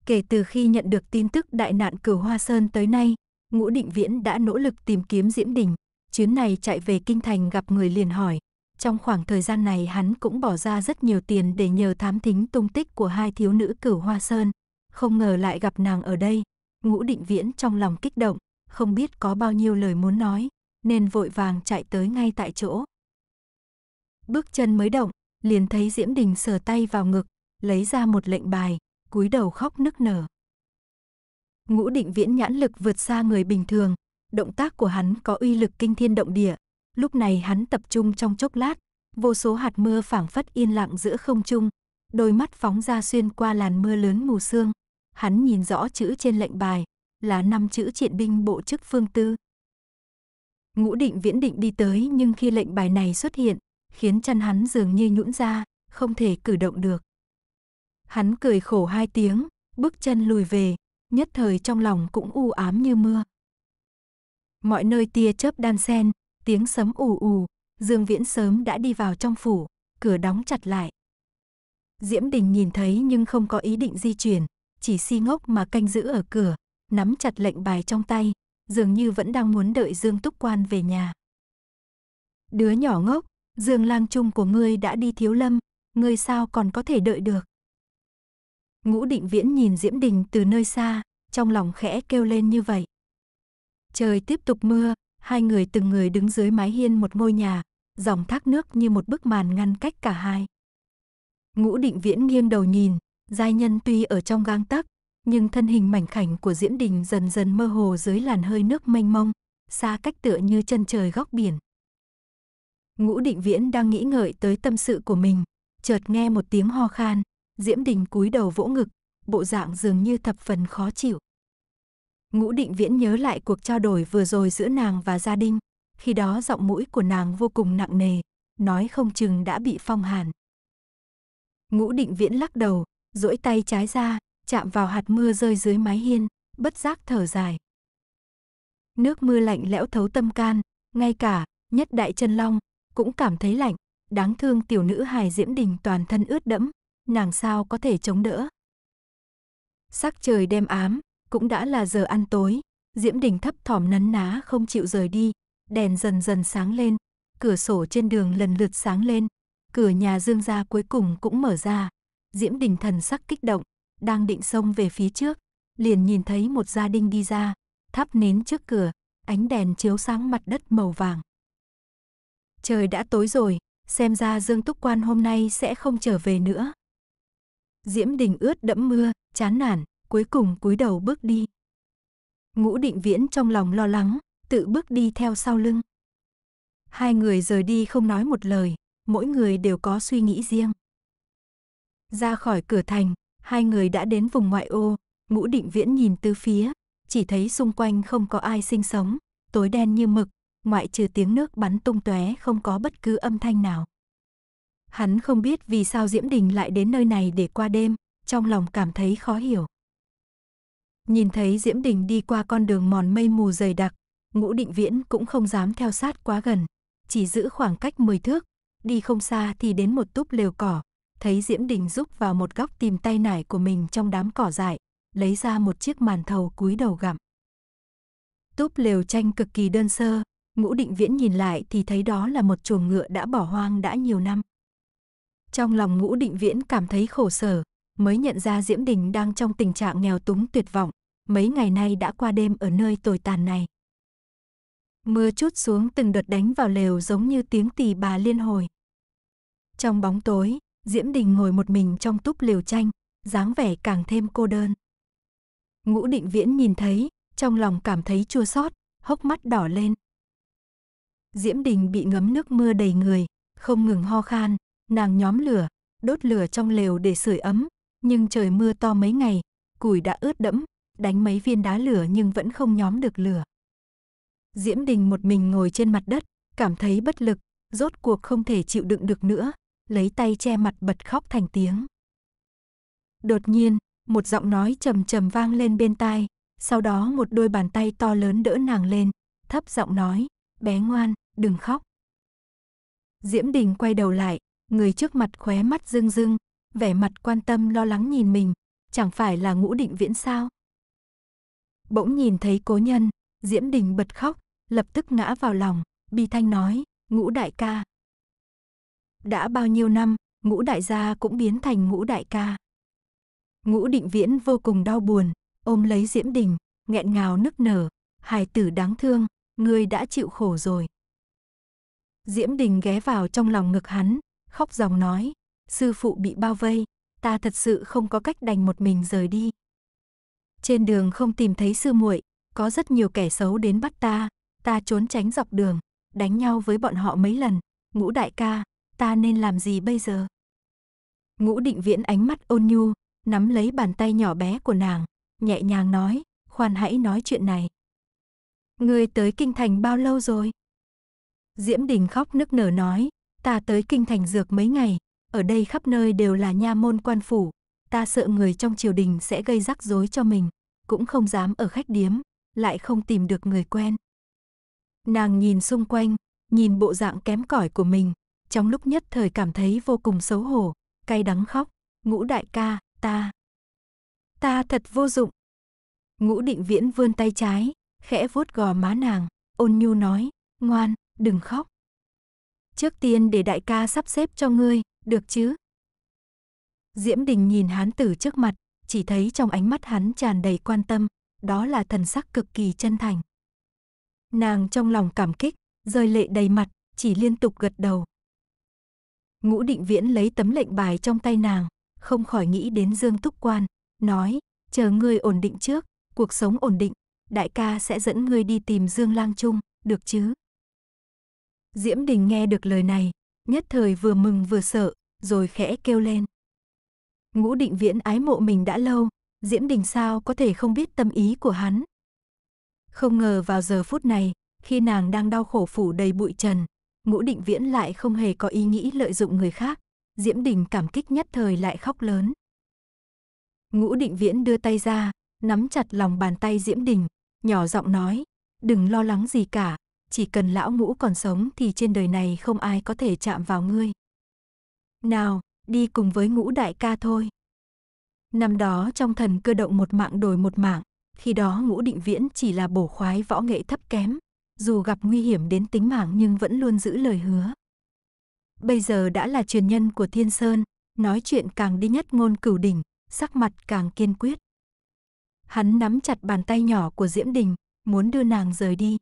Kể từ khi nhận được tin tức đại nạn cửu Hoa Sơn tới nay, Ngũ Định Viễn đã nỗ lực tìm kiếm Diễm Đình, chuyến này chạy về Kinh Thành gặp người liền hỏi. Trong khoảng thời gian này hắn cũng bỏ ra rất nhiều tiền để nhờ thám thính tung tích của hai thiếu nữ cửu Hoa Sơn, không ngờ lại gặp nàng ở đây. Ngũ Định Viễn trong lòng kích động, không biết có bao nhiêu lời muốn nói, nên vội vàng chạy tới ngay tại chỗ. Bước chân mới động, liền thấy Diễm Đình sờ tay vào ngực, lấy ra một lệnh bài, cúi đầu khóc nức nở. Ngũ định viễn nhãn lực vượt xa người bình thường, động tác của hắn có uy lực kinh thiên động địa. Lúc này hắn tập trung trong chốc lát, vô số hạt mưa phảng phất yên lặng giữa không trung, đôi mắt phóng ra xuyên qua làn mưa lớn mù sương. Hắn nhìn rõ chữ trên lệnh bài, là năm chữ triện binh bộ chức phương tư. Ngũ định viễn định đi tới nhưng khi lệnh bài này xuất hiện, khiến chân hắn dường như nhũn ra, không thể cử động được. Hắn cười khổ hai tiếng, bước chân lùi về, nhất thời trong lòng cũng u ám như mưa. Mọi nơi tia chớp đan sen, tiếng sấm ù ù, Dương Viễn sớm đã đi vào trong phủ, cửa đóng chặt lại. Diễm Đình nhìn thấy nhưng không có ý định di chuyển, chỉ si ngốc mà canh giữ ở cửa, nắm chặt lệnh bài trong tay, dường như vẫn đang muốn đợi Dương Túc Quan về nhà. Đứa nhỏ ngốc, Dương Lang Trung của ngươi đã đi thiếu lâm, ngươi sao còn có thể đợi được. Ngũ định viễn nhìn Diễm Đình từ nơi xa, trong lòng khẽ kêu lên như vậy. Trời tiếp tục mưa, hai người từng người đứng dưới mái hiên một ngôi nhà, dòng thác nước như một bức màn ngăn cách cả hai. Ngũ định viễn nghiêng đầu nhìn, giai nhân tuy ở trong gang tấc nhưng thân hình mảnh khảnh của Diễm Đình dần dần mơ hồ dưới làn hơi nước mênh mông, xa cách tựa như chân trời góc biển. Ngũ Định Viễn đang nghĩ ngợi tới tâm sự của mình, chợt nghe một tiếng ho khan, Diễm Đình cúi đầu vỗ ngực, bộ dạng dường như thập phần khó chịu. Ngũ Định Viễn nhớ lại cuộc trao đổi vừa rồi giữa nàng và gia đình, khi đó giọng mũi của nàng vô cùng nặng nề, nói không chừng đã bị phong hàn. Ngũ Định Viễn lắc đầu, duỗi tay trái ra, chạm vào hạt mưa rơi dưới mái hiên, bất giác thở dài. Nước mưa lạnh lẽo thấu tâm can, ngay cả, nhất đại chân long, cũng cảm thấy lạnh, đáng thương tiểu nữ hài diễm đình toàn thân ướt đẫm, nàng sao có thể chống đỡ. Sắc trời đêm ám, cũng đã là giờ ăn tối, diễm đình thấp thỏm nấn ná không chịu rời đi, đèn dần dần sáng lên, cửa sổ trên đường lần lượt sáng lên, cửa nhà dương gia cuối cùng cũng mở ra, diễm đình thần sắc kích động, đang định xông về phía trước, liền nhìn thấy một gia đình đi ra, thắp nến trước cửa, ánh đèn chiếu sáng mặt đất màu vàng. Trời đã tối rồi, xem ra Dương Túc Quan hôm nay sẽ không trở về nữa. Diễm Đình ướt đẫm mưa, chán nản, cuối cùng cúi đầu bước đi. Ngũ Định Viễn trong lòng lo lắng, tự bước đi theo sau lưng. Hai người rời đi không nói một lời, mỗi người đều có suy nghĩ riêng. Ra khỏi cửa thành, Hai người đã đến vùng ngoại ô, ngũ định viễn nhìn tứ phía, chỉ thấy xung quanh không có ai sinh sống, tối đen như mực, ngoại trừ tiếng nước bắn tung tóe không có bất cứ âm thanh nào. Hắn không biết vì sao Diễm Đình lại đến nơi này để qua đêm, trong lòng cảm thấy khó hiểu. Nhìn thấy Diễm Đình đi qua con đường mòn mây mù dày đặc, ngũ định viễn cũng không dám theo sát quá gần, chỉ giữ khoảng cách 10 thước, đi không xa thì đến một túp lều cỏ, thấy Diễm Đình rúc vào một góc tìm tay nải của mình trong đám cỏ dại, lấy ra một chiếc màn thầu cúi đầu gặm. Túp lều tranh cực kỳ đơn sơ, ngũ định viễn nhìn lại thì thấy đó là một chuồng ngựa đã bỏ hoang đã nhiều năm. Trong lòng ngũ định viễn cảm thấy khổ sở, mới nhận ra Diễm Đình đang trong tình trạng nghèo túng tuyệt vọng, mấy ngày nay đã qua đêm ở nơi tồi tàn này. Mưa chút xuống từng đợt đánh vào lều giống như tiếng tỳ bà liên hồi. Trong bóng tối, Diễm Đình ngồi một mình trong túp liều tranh, dáng vẻ càng thêm cô đơn. Ngũ Định Viễn nhìn thấy, trong lòng cảm thấy chua xót, hốc mắt đỏ lên. Diễm Đình bị ngấm nước mưa đầy người, không ngừng ho khan, nàng nhóm lửa, đốt lửa trong lều để sưởi ấm, nhưng trời mưa to mấy ngày, củi đã ướt đẫm, đánh mấy viên đá lửa nhưng vẫn không nhóm được lửa. Diễm Đình một mình ngồi trên mặt đất, cảm thấy bất lực, rốt cuộc không thể chịu đựng được nữa, lấy tay che mặt bật khóc thành tiếng. Đột nhiên, một giọng nói trầm trầm vang lên bên tai, sau đó một đôi bàn tay to lớn đỡ nàng lên, thấp giọng nói, bé ngoan, đừng khóc. Diễm Đình quay đầu lại, người trước mặt khóe mắt rưng rưng, vẻ mặt quan tâm lo lắng nhìn mình, chẳng phải là ngũ định viễn sao. Bỗng nhìn thấy cố nhân, Diễm Đình bật khóc, lập tức ngã vào lòng, bi thanh nói, ngũ đại ca, đã bao nhiêu năm, ngũ đại gia cũng biến thành ngũ đại ca. Ngũ định viễn vô cùng đau buồn, ôm lấy Diễm Đình, nghẹn ngào nức nở, hài tử đáng thương, người đã chịu khổ rồi. Diễm Đình ghé vào trong lòng ngực hắn, khóc dòng nói, sư phụ bị bao vây, ta thật sự không có cách đành một mình rời đi. Trên đường không tìm thấy sư muội, có rất nhiều kẻ xấu đến bắt ta, ta trốn tránh dọc đường, đánh nhau với bọn họ mấy lần, ngũ đại ca, ta nên làm gì bây giờ? Ngũ định viễn ánh mắt ôn nhu, nắm lấy bàn tay nhỏ bé của nàng, nhẹ nhàng nói, khoan hãy nói chuyện này. Ngươi tới kinh thành bao lâu rồi? Diễm Đình khóc nức nở nói, ta tới kinh thành dược mấy ngày, ở đây khắp nơi đều là nha môn quan phủ, ta sợ người trong triều đình sẽ gây rắc rối cho mình, cũng không dám ở khách điếm, lại không tìm được người quen. Nàng nhìn xung quanh, nhìn bộ dạng kém cỏi của mình, trong lúc nhất thời cảm thấy vô cùng xấu hổ, cay đắng khóc, ngũ đại ca, ta. Ta thật vô dụng. Ngũ định viễn vươn tay trái, khẽ vuốt gò má nàng, ôn nhu nói, ngoan, đừng khóc. Trước tiên để đại ca sắp xếp cho ngươi, được chứ? Diễm Đình nhìn hán tử trước mặt, chỉ thấy trong ánh mắt hắn tràn đầy quan tâm, đó là thần sắc cực kỳ chân thành. Nàng trong lòng cảm kích, rơi lệ đầy mặt, chỉ liên tục gật đầu. Ngũ định viễn lấy tấm lệnh bài trong tay nàng, không khỏi nghĩ đến Dương Túc Quan, nói, chờ ngươi ổn định trước, cuộc sống ổn định, đại ca sẽ dẫn ngươi đi tìm Dương Lang Trung, được chứ? Diễm Đình nghe được lời này, nhất thời vừa mừng vừa sợ, rồi khẽ kêu lên. Ngũ định viễn ái mộ mình đã lâu, Diễm Đình sao có thể không biết tâm ý của hắn. Không ngờ vào giờ phút này, khi nàng đang đau khổ phủ đầy bụi trần, ngũ định viễn lại không hề có ý nghĩ lợi dụng người khác, Diễm Đình cảm kích nhất thời lại khóc lớn. Ngũ định viễn đưa tay ra, nắm chặt lòng bàn tay Diễm Đình, nhỏ giọng nói, đừng lo lắng gì cả, chỉ cần lão ngũ còn sống thì trên đời này không ai có thể chạm vào ngươi. Nào, đi cùng với ngũ đại ca thôi. Năm đó trong thần cơ động một mạng đổi một mạng, khi đó ngũ định viễn chỉ là bổ khoái võ nghệ thấp kém, dù gặp nguy hiểm đến tính mạng nhưng vẫn luôn giữ lời hứa. Bây giờ đã là truyền nhân của Thiên Sơn, nói chuyện càng đi nhất ngôn cửu đỉnh, sắc mặt càng kiên quyết. Hắn nắm chặt bàn tay nhỏ của Diễm Đình, muốn đưa nàng rời đi.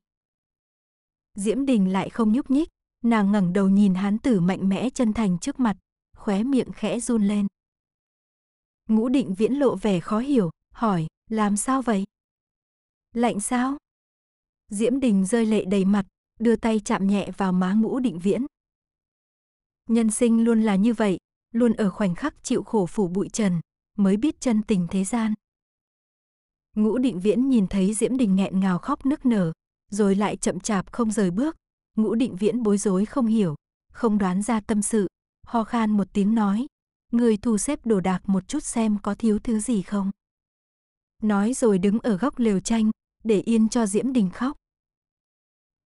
Diễm Đình lại không nhúc nhích, nàng ngẩng đầu nhìn hắn tử mạnh mẽ chân thành trước mặt, khóe miệng khẽ run lên. Ngũ định viễn lộ vẻ khó hiểu, hỏi, làm sao vậy? Lạnh sao? Diễm Đình rơi lệ đầy mặt, đưa tay chạm nhẹ vào má ngũ định viễn. Nhân sinh luôn là như vậy, luôn ở khoảnh khắc chịu khổ phủ bụi trần, mới biết chân tình thế gian. Ngũ định viễn nhìn thấy Diễm Đình nghẹn ngào khóc nức nở, rồi lại chậm chạp không rời bước. Ngũ định viễn bối rối không hiểu, không đoán ra tâm sự, ho khan một tiếng nói. Người thu xếp đồ đạc một chút xem có thiếu thứ gì không. Nói rồi đứng ở góc lều tranh, để yên cho Diễm Đình khóc.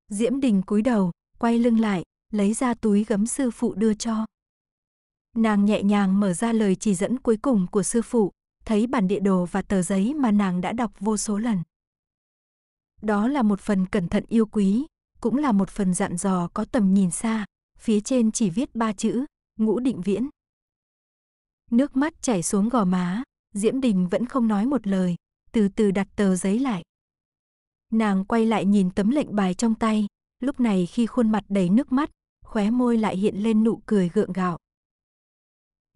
Diễm Đình cúi đầu, quay lưng lại, lấy ra túi gấm sư phụ đưa cho. Nàng nhẹ nhàng mở ra lời chỉ dẫn cuối cùng của sư phụ, thấy bản địa đồ và tờ giấy mà nàng đã đọc vô số lần. Đó là một phần cẩn thận yêu quý, cũng là một phần dặn dò có tầm nhìn xa, phía trên chỉ viết ba chữ, ngũ định viễn. Nước mắt chảy xuống gò má, Diễm Đình vẫn không nói một lời, từ từ đặt tờ giấy lại. Nàng quay lại nhìn tấm lệnh bài trong tay, lúc này khi khuôn mặt đầy nước mắt, khóe môi lại hiện lên nụ cười gượng gạo.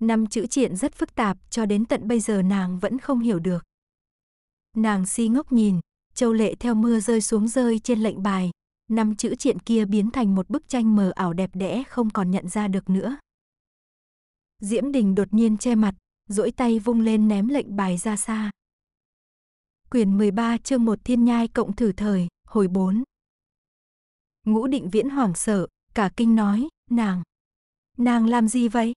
Năm chữ triện rất phức tạp cho đến tận bây giờ nàng vẫn không hiểu được. Nàng si ngốc nhìn, châu lệ theo mưa rơi xuống rơi trên lệnh bài, năm chữ triện kia biến thành một bức tranh mờ ảo đẹp đẽ không còn nhận ra được nữa. Diễm Đình đột nhiên che mặt, duỗi tay vung lên ném lệnh bài ra xa quyển 13 chương 1 thiên nhai cộng thử thời, hồi 4. Ngũ định viễn hoảng sợ, cả kinh nói, nàng. Nàng làm gì vậy?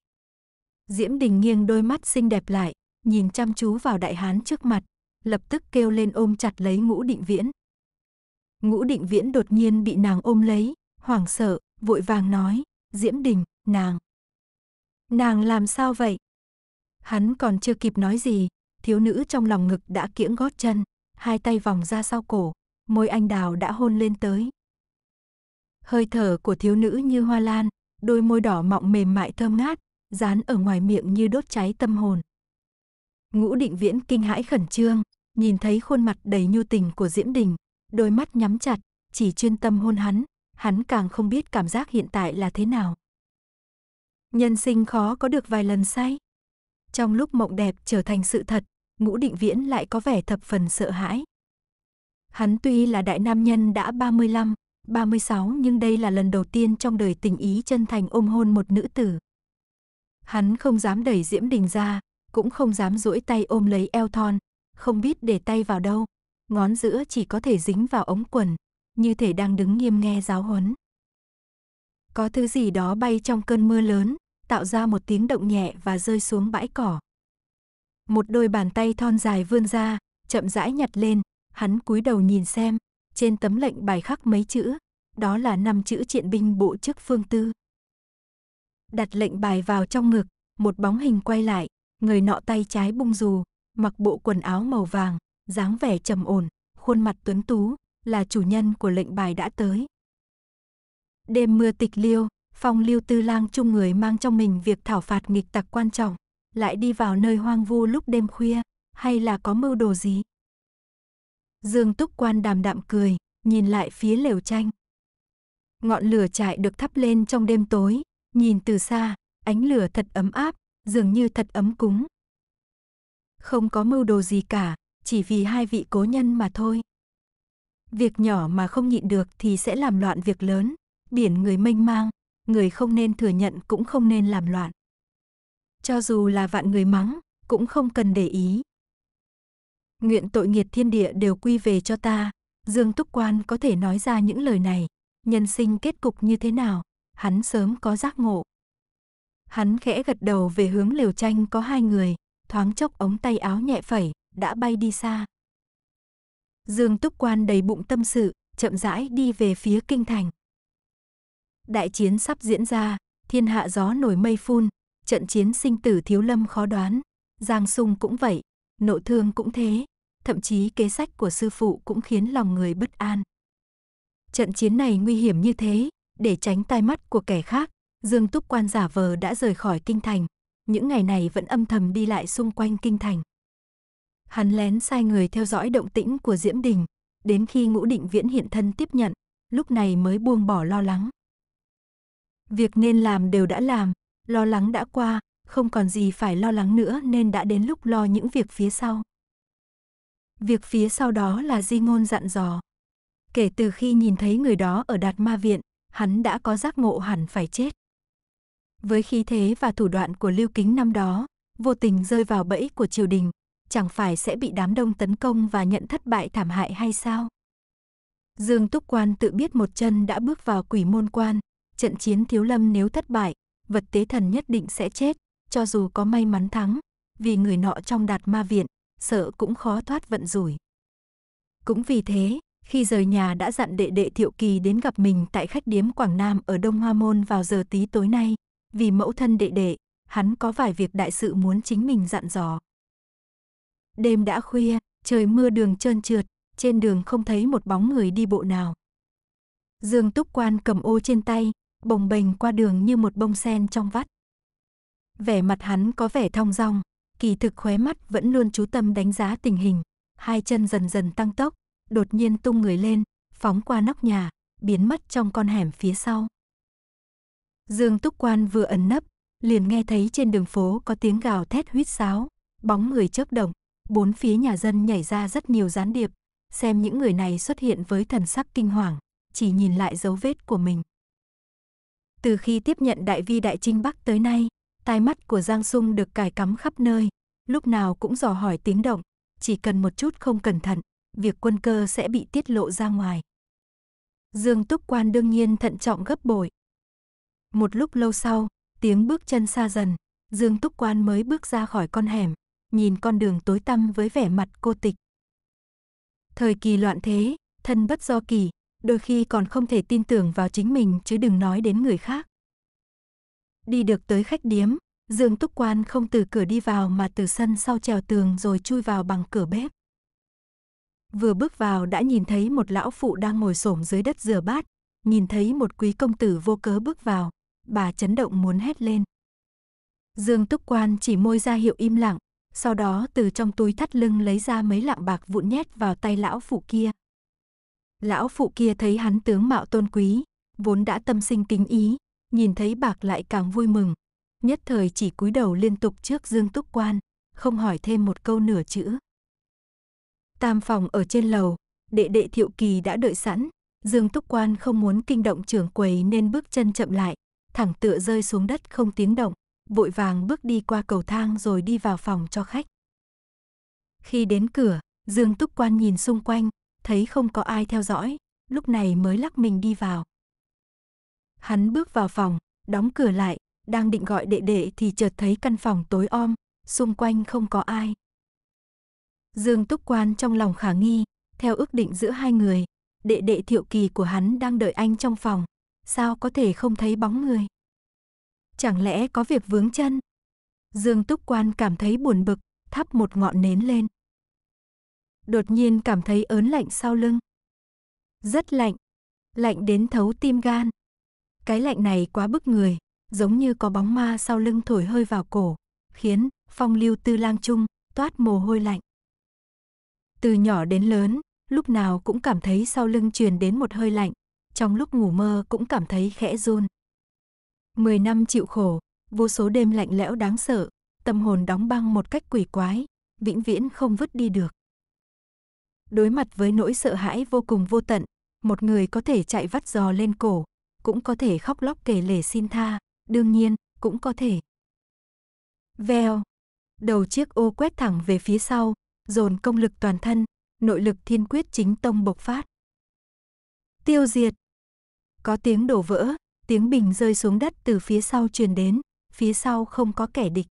Diễm đình nghiêng đôi mắt xinh đẹp lại, nhìn chăm chú vào đại hán trước mặt, lập tức kêu lên ôm chặt lấy ngũ định viễn. Ngũ định viễn đột nhiên bị nàng ôm lấy, hoảng sợ, vội vàng nói, Diễm đình, nàng. Nàng làm sao vậy? Hắn còn chưa kịp nói gì, thiếu nữ trong lòng ngực đã kiễng gót chân, hai tay vòng ra sau cổ, môi anh đào đã hôn lên tới. Hơi thở của thiếu nữ như hoa lan, đôi môi đỏ mọng mềm mại thơm ngát, dán ở ngoài miệng như đốt cháy tâm hồn. Ngũ định viễn kinh hãi khẩn trương, nhìn thấy khuôn mặt đầy nhu tình của Diễm Đình, đôi mắt nhắm chặt, chỉ chuyên tâm hôn hắn, hắn càng không biết cảm giác hiện tại là thế nào. Nhân sinh khó có được vài lần say. Trong lúc mộng đẹp trở thành sự thật, ngũ định viễn lại có vẻ thập phần sợ hãi. Hắn tuy là đại nam nhân đã 35, 36 nhưng đây là lần đầu tiên trong đời tình ý chân thành ôm hôn một nữ tử. Hắn không dám đẩy Diễm Đình ra, cũng không dám duỗi tay ôm lấy eo thon, không biết để tay vào đâu, ngón giữa chỉ có thể dính vào ống quần, như thể đang đứng nghiêm nghe giáo huấn. Có thứ gì đó bay trong cơn mưa lớn, tạo ra một tiếng động nhẹ và rơi xuống bãi cỏ một đôi bàn tay thon dài vươn ra, chậm rãi nhặt lên, hắn cúi đầu nhìn xem, trên tấm lệnh bài khắc mấy chữ, đó là năm chữ triện binh bộ chức phương tư. Đặt lệnh bài vào trong ngực, một bóng hình quay lại, người nọ tay trái bung dù, mặc bộ quần áo màu vàng, dáng vẻ trầm ổn, khuôn mặt tuấn tú, là chủ nhân của lệnh bài đã tới. Đêm mưa tịch liêu, phong lưu tư lang chung người mang trong mình việc thảo phạt nghịch tặc quan trọng lại đi vào nơi hoang vu lúc đêm khuya, hay là có mưu đồ gì? Dương Túc Quan đàm đạm cười, nhìn lại phía lều tranh. Ngọn lửa trại được thắp lên trong đêm tối, nhìn từ xa, ánh lửa thật ấm áp, dường như thật ấm cúng. Không có mưu đồ gì cả, chỉ vì hai vị cố nhân mà thôi. Việc nhỏ mà không nhịn được thì sẽ làm loạn việc lớn, biển người mênh mang, người không nên thừa nhận cũng không nên làm loạn. Cho dù là vạn người mắng, cũng không cần để ý. Nguyện tội nghiệt thiên địa đều quy về cho ta. Dương Túc Quan có thể nói ra những lời này. Nhân sinh kết cục như thế nào, hắn sớm có giác ngộ. Hắn khẽ gật đầu về hướng liều tranh có hai người, thoáng chốc ống tay áo nhẹ phẩy, đã bay đi xa. Dương Túc Quan đầy bụng tâm sự, chậm rãi đi về phía kinh thành. Đại chiến sắp diễn ra, thiên hạ gió nổi mây phun, Trận chiến sinh tử thiếu lâm khó đoán, Giang Sung cũng vậy, nội thương cũng thế, thậm chí kế sách của sư phụ cũng khiến lòng người bất an. Trận chiến này nguy hiểm như thế, để tránh tai mắt của kẻ khác, Dương Túc Quan giả vờ đã rời khỏi kinh thành, những ngày này vẫn âm thầm đi lại xung quanh kinh thành. Hắn lén sai người theo dõi động tĩnh của Diễm Đình, đến khi ngũ định viễn hiện thân tiếp nhận, lúc này mới buông bỏ lo lắng. Việc nên làm đều đã làm, Lo lắng đã qua, không còn gì phải lo lắng nữa nên đã đến lúc lo những việc phía sau. Việc phía sau đó là Di Ngôn dặn dò. Kể từ khi nhìn thấy người đó ở Đạt Ma Viện, hắn đã có giác ngộ hẳn phải chết. Với khí thế và thủ đoạn của Lưu Kính năm đó, vô tình rơi vào bẫy của triều đình, chẳng phải sẽ bị đám đông tấn công và nhận thất bại thảm hại hay sao? Dương Túc Quan tự biết một chân đã bước vào quỷ môn quan, trận chiến thiếu lâm nếu thất bại, vật tế thần nhất định sẽ chết, cho dù có may mắn thắng, vì người nọ trong đạt ma viện, sợ cũng khó thoát vận rủi. Cũng vì thế, khi rời nhà đã dặn đệ đệ Thiệu Kỳ đến gặp mình tại khách điếm Quảng Nam ở Đông Hoa Môn vào giờ tí tối nay, vì mẫu thân đệ đệ, hắn có vài việc đại sự muốn chính mình dặn dò. Đêm đã khuya, trời mưa đường trơn trượt, trên đường không thấy một bóng người đi bộ nào. Dương Túc Quan cầm ô trên tay, bồng bềnh qua đường như một bông sen trong vắt. Vẻ mặt hắn có vẻ thong dong, kỳ thực khóe mắt vẫn luôn chú tâm đánh giá tình hình, hai chân dần dần tăng tốc, đột nhiên tung người lên, phóng qua nóc nhà, biến mất trong con hẻm phía sau. Dương Túc Quan vừa ẩn nấp, liền nghe thấy trên đường phố có tiếng gào thét huýt sáo, bóng người chớp động, bốn phía nhà dân nhảy ra rất nhiều gián điệp, xem những người này xuất hiện với thần sắc kinh hoàng, chỉ nhìn lại dấu vết của mình, từ khi tiếp nhận Đại Vi Đại Trinh Bắc tới nay, tai mắt của Giang Sung được cài cắm khắp nơi, lúc nào cũng dò hỏi tiếng động, chỉ cần một chút không cẩn thận, việc quân cơ sẽ bị tiết lộ ra ngoài. Dương Túc Quan đương nhiên thận trọng gấp bội. Một lúc lâu sau, tiếng bước chân xa dần, Dương Túc Quan mới bước ra khỏi con hẻm, nhìn con đường tối tăm với vẻ mặt cô tịch. Thời kỳ loạn thế, thân bất do kỳ, đôi khi còn không thể tin tưởng vào chính mình chứ đừng nói đến người khác. Đi được tới khách điếm, Dương Túc Quan không từ cửa đi vào mà từ sân sau trèo tường rồi chui vào bằng cửa bếp. Vừa bước vào đã nhìn thấy một lão phụ đang ngồi xổm dưới đất rửa bát, nhìn thấy một quý công tử vô cớ bước vào, bà chấn động muốn hét lên. Dương Túc Quan chỉ môi ra hiệu im lặng, sau đó từ trong túi thắt lưng lấy ra mấy lạng bạc vụn nhét vào tay lão phụ kia. Lão phụ kia thấy hắn tướng mạo tôn quý, vốn đã tâm sinh kính ý, nhìn thấy bạc lại càng vui mừng. Nhất thời chỉ cúi đầu liên tục trước Dương Túc Quan, không hỏi thêm một câu nửa chữ. Tam phòng ở trên lầu, đệ đệ Thiệu Kỳ đã đợi sẵn, Dương Túc Quan không muốn kinh động trưởng quầy nên bước chân chậm lại, thẳng tựa rơi xuống đất không tiếng động, vội vàng bước đi qua cầu thang rồi đi vào phòng cho khách. Khi đến cửa, Dương Túc Quan nhìn xung quanh, thấy không có ai theo dõi, lúc này mới lắc mình đi vào. Hắn bước vào phòng, đóng cửa lại, đang định gọi đệ đệ thì chợt thấy căn phòng tối om, xung quanh không có ai. Dương Túc Quan trong lòng khả nghi, theo ước định giữa hai người, đệ đệ thiệu kỳ của hắn đang đợi anh trong phòng, sao có thể không thấy bóng người? Chẳng lẽ có việc vướng chân? Dương Túc Quan cảm thấy buồn bực, thắp một ngọn nến lên đột nhiên cảm thấy ớn lạnh sau lưng. Rất lạnh, lạnh đến thấu tim gan. Cái lạnh này quá bức người, giống như có bóng ma sau lưng thổi hơi vào cổ, khiến phong lưu tư lang trung toát mồ hôi lạnh. Từ nhỏ đến lớn, lúc nào cũng cảm thấy sau lưng truyền đến một hơi lạnh, trong lúc ngủ mơ cũng cảm thấy khẽ run. Mười năm chịu khổ, vô số đêm lạnh lẽo đáng sợ, tâm hồn đóng băng một cách quỷ quái, vĩnh viễn không vứt đi được. Đối mặt với nỗi sợ hãi vô cùng vô tận, một người có thể chạy vắt giò lên cổ, cũng có thể khóc lóc kể lể xin tha, đương nhiên, cũng có thể. Vèo. Đầu chiếc ô quét thẳng về phía sau, dồn công lực toàn thân, nội lực thiên quyết chính tông bộc phát. Tiêu diệt. Có tiếng đổ vỡ, tiếng bình rơi xuống đất từ phía sau truyền đến, phía sau không có kẻ địch.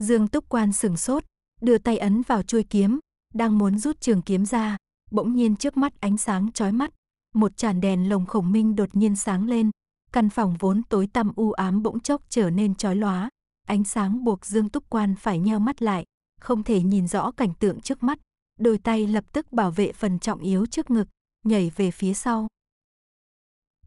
Dương Túc Quan sửng sốt, đưa tay ấn vào chuôi kiếm, đang muốn rút trường kiếm ra, bỗng nhiên trước mắt ánh sáng chói mắt, một tràn đèn lồng khổng minh đột nhiên sáng lên, căn phòng vốn tối tăm u ám bỗng chốc trở nên chói lóa, ánh sáng buộc Dương Túc Quan phải nheo mắt lại, không thể nhìn rõ cảnh tượng trước mắt, đôi tay lập tức bảo vệ phần trọng yếu trước ngực, nhảy về phía sau.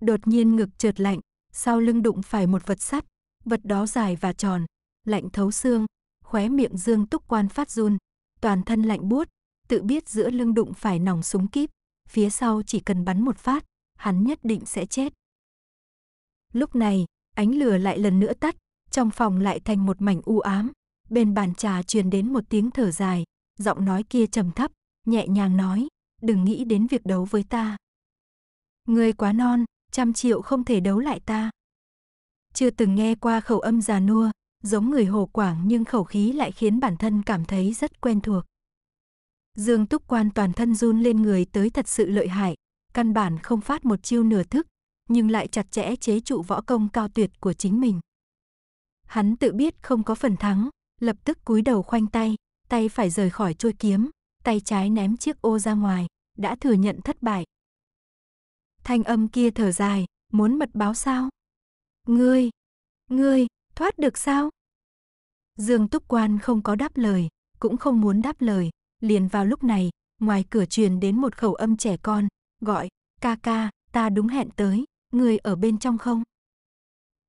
Đột nhiên ngực trượt lạnh, sau lưng đụng phải một vật sắt, vật đó dài và tròn, lạnh thấu xương, khóe miệng Dương Túc Quan phát run, toàn thân lạnh buốt, tự biết giữa lưng đụng phải nòng súng kíp, phía sau chỉ cần bắn một phát, hắn nhất định sẽ chết. Lúc này, ánh lửa lại lần nữa tắt, trong phòng lại thành một mảnh u ám, bên bàn trà truyền đến một tiếng thở dài, giọng nói kia trầm thấp, nhẹ nhàng nói, đừng nghĩ đến việc đấu với ta. người quá non, trăm triệu không thể đấu lại ta. Chưa từng nghe qua khẩu âm già nua, giống người Hồ Quảng nhưng khẩu khí lại khiến bản thân cảm thấy rất quen thuộc. Dương Túc Quan toàn thân run lên người tới thật sự lợi hại, căn bản không phát một chiêu nửa thức, nhưng lại chặt chẽ chế trụ võ công cao tuyệt của chính mình. Hắn tự biết không có phần thắng, lập tức cúi đầu khoanh tay, tay phải rời khỏi chuôi kiếm, tay trái ném chiếc ô ra ngoài, đã thừa nhận thất bại. Thanh âm kia thở dài, muốn mật báo sao? Ngươi, ngươi, thoát được sao? Dương Túc Quan không có đáp lời, cũng không muốn đáp lời, Liền vào lúc này, ngoài cửa truyền đến một khẩu âm trẻ con, gọi, ca ca, ta đúng hẹn tới, người ở bên trong không?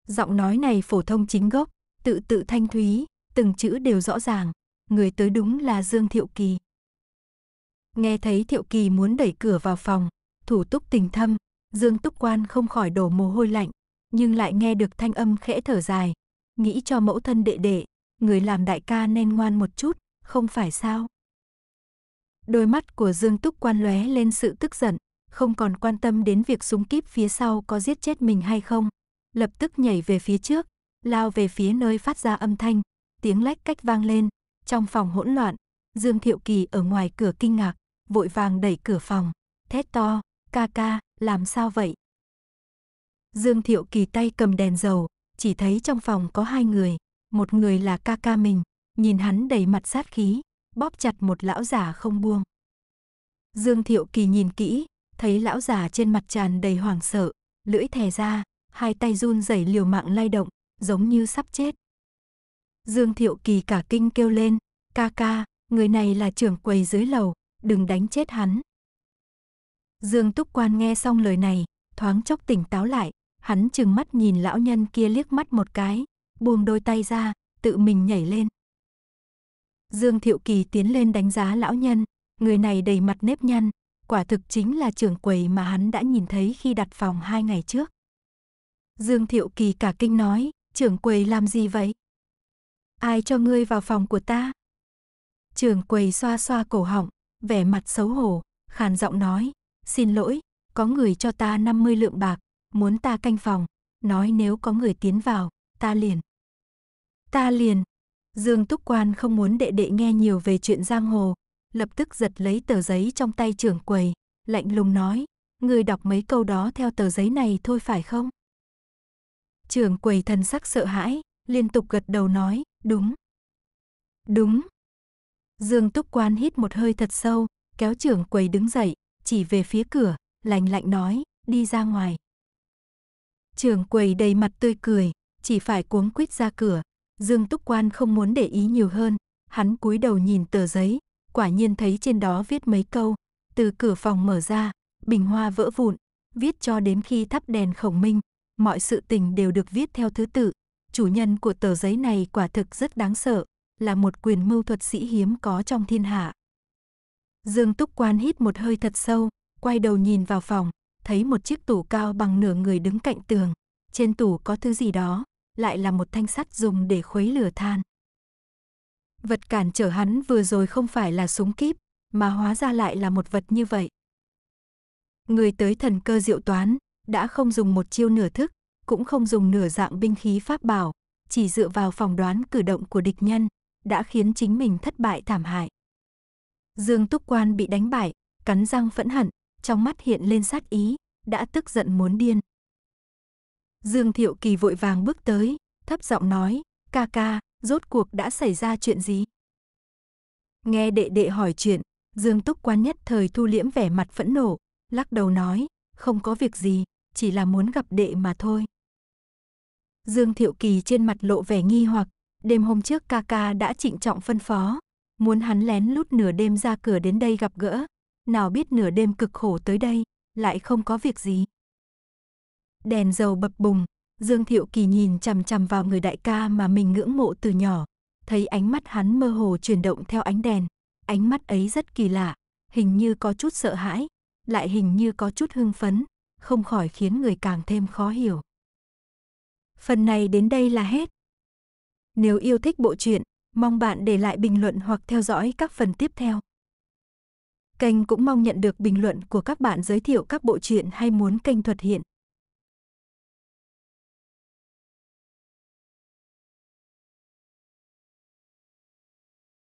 Giọng nói này phổ thông chính gốc, tự tự thanh thúy, từng chữ đều rõ ràng, người tới đúng là Dương Thiệu Kỳ. Nghe thấy Thiệu Kỳ muốn đẩy cửa vào phòng, thủ túc tình thâm, Dương Túc Quan không khỏi đổ mồ hôi lạnh, nhưng lại nghe được thanh âm khẽ thở dài, nghĩ cho mẫu thân đệ đệ, người làm đại ca nên ngoan một chút, không phải sao? Đôi mắt của Dương Túc quan lóe lên sự tức giận, không còn quan tâm đến việc súng kíp phía sau có giết chết mình hay không. Lập tức nhảy về phía trước, lao về phía nơi phát ra âm thanh, tiếng lách cách vang lên, trong phòng hỗn loạn, Dương Thiệu Kỳ ở ngoài cửa kinh ngạc, vội vàng đẩy cửa phòng, thét to, ca ca, làm sao vậy? Dương Thiệu Kỳ tay cầm đèn dầu, chỉ thấy trong phòng có hai người, một người là ca ca mình, nhìn hắn đầy mặt sát khí, bóp chặt một lão già không buông. Dương Thiệu Kỳ nhìn kỹ, thấy lão già trên mặt tràn đầy hoảng sợ, lưỡi thè ra, hai tay run rẩy liều mạng lay động, giống như sắp chết. Dương Thiệu Kỳ cả kinh kêu lên, ca ca, người này là trưởng quầy dưới lầu, đừng đánh chết hắn. Dương Túc Quan nghe xong lời này, thoáng chốc tỉnh táo lại, hắn chừng mắt nhìn lão nhân kia liếc mắt một cái, buông đôi tay ra, tự mình nhảy lên. Dương Thiệu Kỳ tiến lên đánh giá lão nhân, người này đầy mặt nếp nhăn, quả thực chính là trưởng quầy mà hắn đã nhìn thấy khi đặt phòng hai ngày trước. Dương Thiệu Kỳ cả kinh nói, trưởng quầy làm gì vậy? Ai cho ngươi vào phòng của ta? Trưởng quầy xoa xoa cổ họng, vẻ mặt xấu hổ, khàn giọng nói, xin lỗi, có người cho ta 50 lượng bạc, muốn ta canh phòng, nói nếu có người tiến vào, ta liền. Ta liền, Dương Túc Quan không muốn đệ đệ nghe nhiều về chuyện giang hồ, lập tức giật lấy tờ giấy trong tay trưởng quầy, lạnh lùng nói, người đọc mấy câu đó theo tờ giấy này thôi phải không? Trưởng quầy thần sắc sợ hãi, liên tục gật đầu nói, đúng. Đúng. Dương Túc Quan hít một hơi thật sâu, kéo trưởng quầy đứng dậy, chỉ về phía cửa, lạnh lạnh nói, đi ra ngoài. Trưởng quầy đầy mặt tươi cười, chỉ phải cuống quýt ra cửa, Dương Túc Quan không muốn để ý nhiều hơn, hắn cúi đầu nhìn tờ giấy, quả nhiên thấy trên đó viết mấy câu, từ cửa phòng mở ra, bình hoa vỡ vụn, viết cho đến khi thắp đèn khổng minh, mọi sự tình đều được viết theo thứ tự. Chủ nhân của tờ giấy này quả thực rất đáng sợ, là một quyền mưu thuật sĩ hiếm có trong thiên hạ. Dương Túc Quan hít một hơi thật sâu, quay đầu nhìn vào phòng, thấy một chiếc tủ cao bằng nửa người đứng cạnh tường. Trên tủ có thứ gì đó, lại là một thanh sắt dùng để khuấy lửa than. Vật cản trở hắn vừa rồi không phải là súng kíp, mà hóa ra lại là một vật như vậy. Người tới thần cơ diệu toán, đã không dùng một chiêu nửa thức, cũng không dùng nửa dạng binh khí pháp bảo, chỉ dựa vào phòng đoán cử động của địch nhân, đã khiến chính mình thất bại thảm hại. Dương Túc Quan bị đánh bại, cắn răng phẫn hận, trong mắt hiện lên sát ý, đã tức giận muốn điên. Dương Thiệu Kỳ vội vàng bước tới, thấp giọng nói, ca ca, rốt cuộc đã xảy ra chuyện gì? Nghe đệ đệ hỏi chuyện, Dương Túc Quan nhất thời thu liễm vẻ mặt phẫn nộ, lắc đầu nói, không có việc gì, chỉ là muốn gặp đệ mà thôi. Dương Thiệu Kỳ trên mặt lộ vẻ nghi hoặc, đêm hôm trước ca ca đã trịnh trọng phân phó, muốn hắn lén lút nửa đêm ra cửa đến đây gặp gỡ, nào biết nửa đêm cực khổ tới đây, lại không có việc gì đèn dầu bập bùng, Dương Thiệu Kỳ nhìn chằm chằm vào người đại ca mà mình ngưỡng mộ từ nhỏ, thấy ánh mắt hắn mơ hồ chuyển động theo ánh đèn, ánh mắt ấy rất kỳ lạ, hình như có chút sợ hãi, lại hình như có chút hưng phấn, không khỏi khiến người càng thêm khó hiểu. Phần này đến đây là hết. Nếu yêu thích bộ truyện, mong bạn để lại bình luận hoặc theo dõi các phần tiếp theo. Kênh cũng mong nhận được bình luận của các bạn giới thiệu các bộ truyện hay muốn kênh thuật hiện.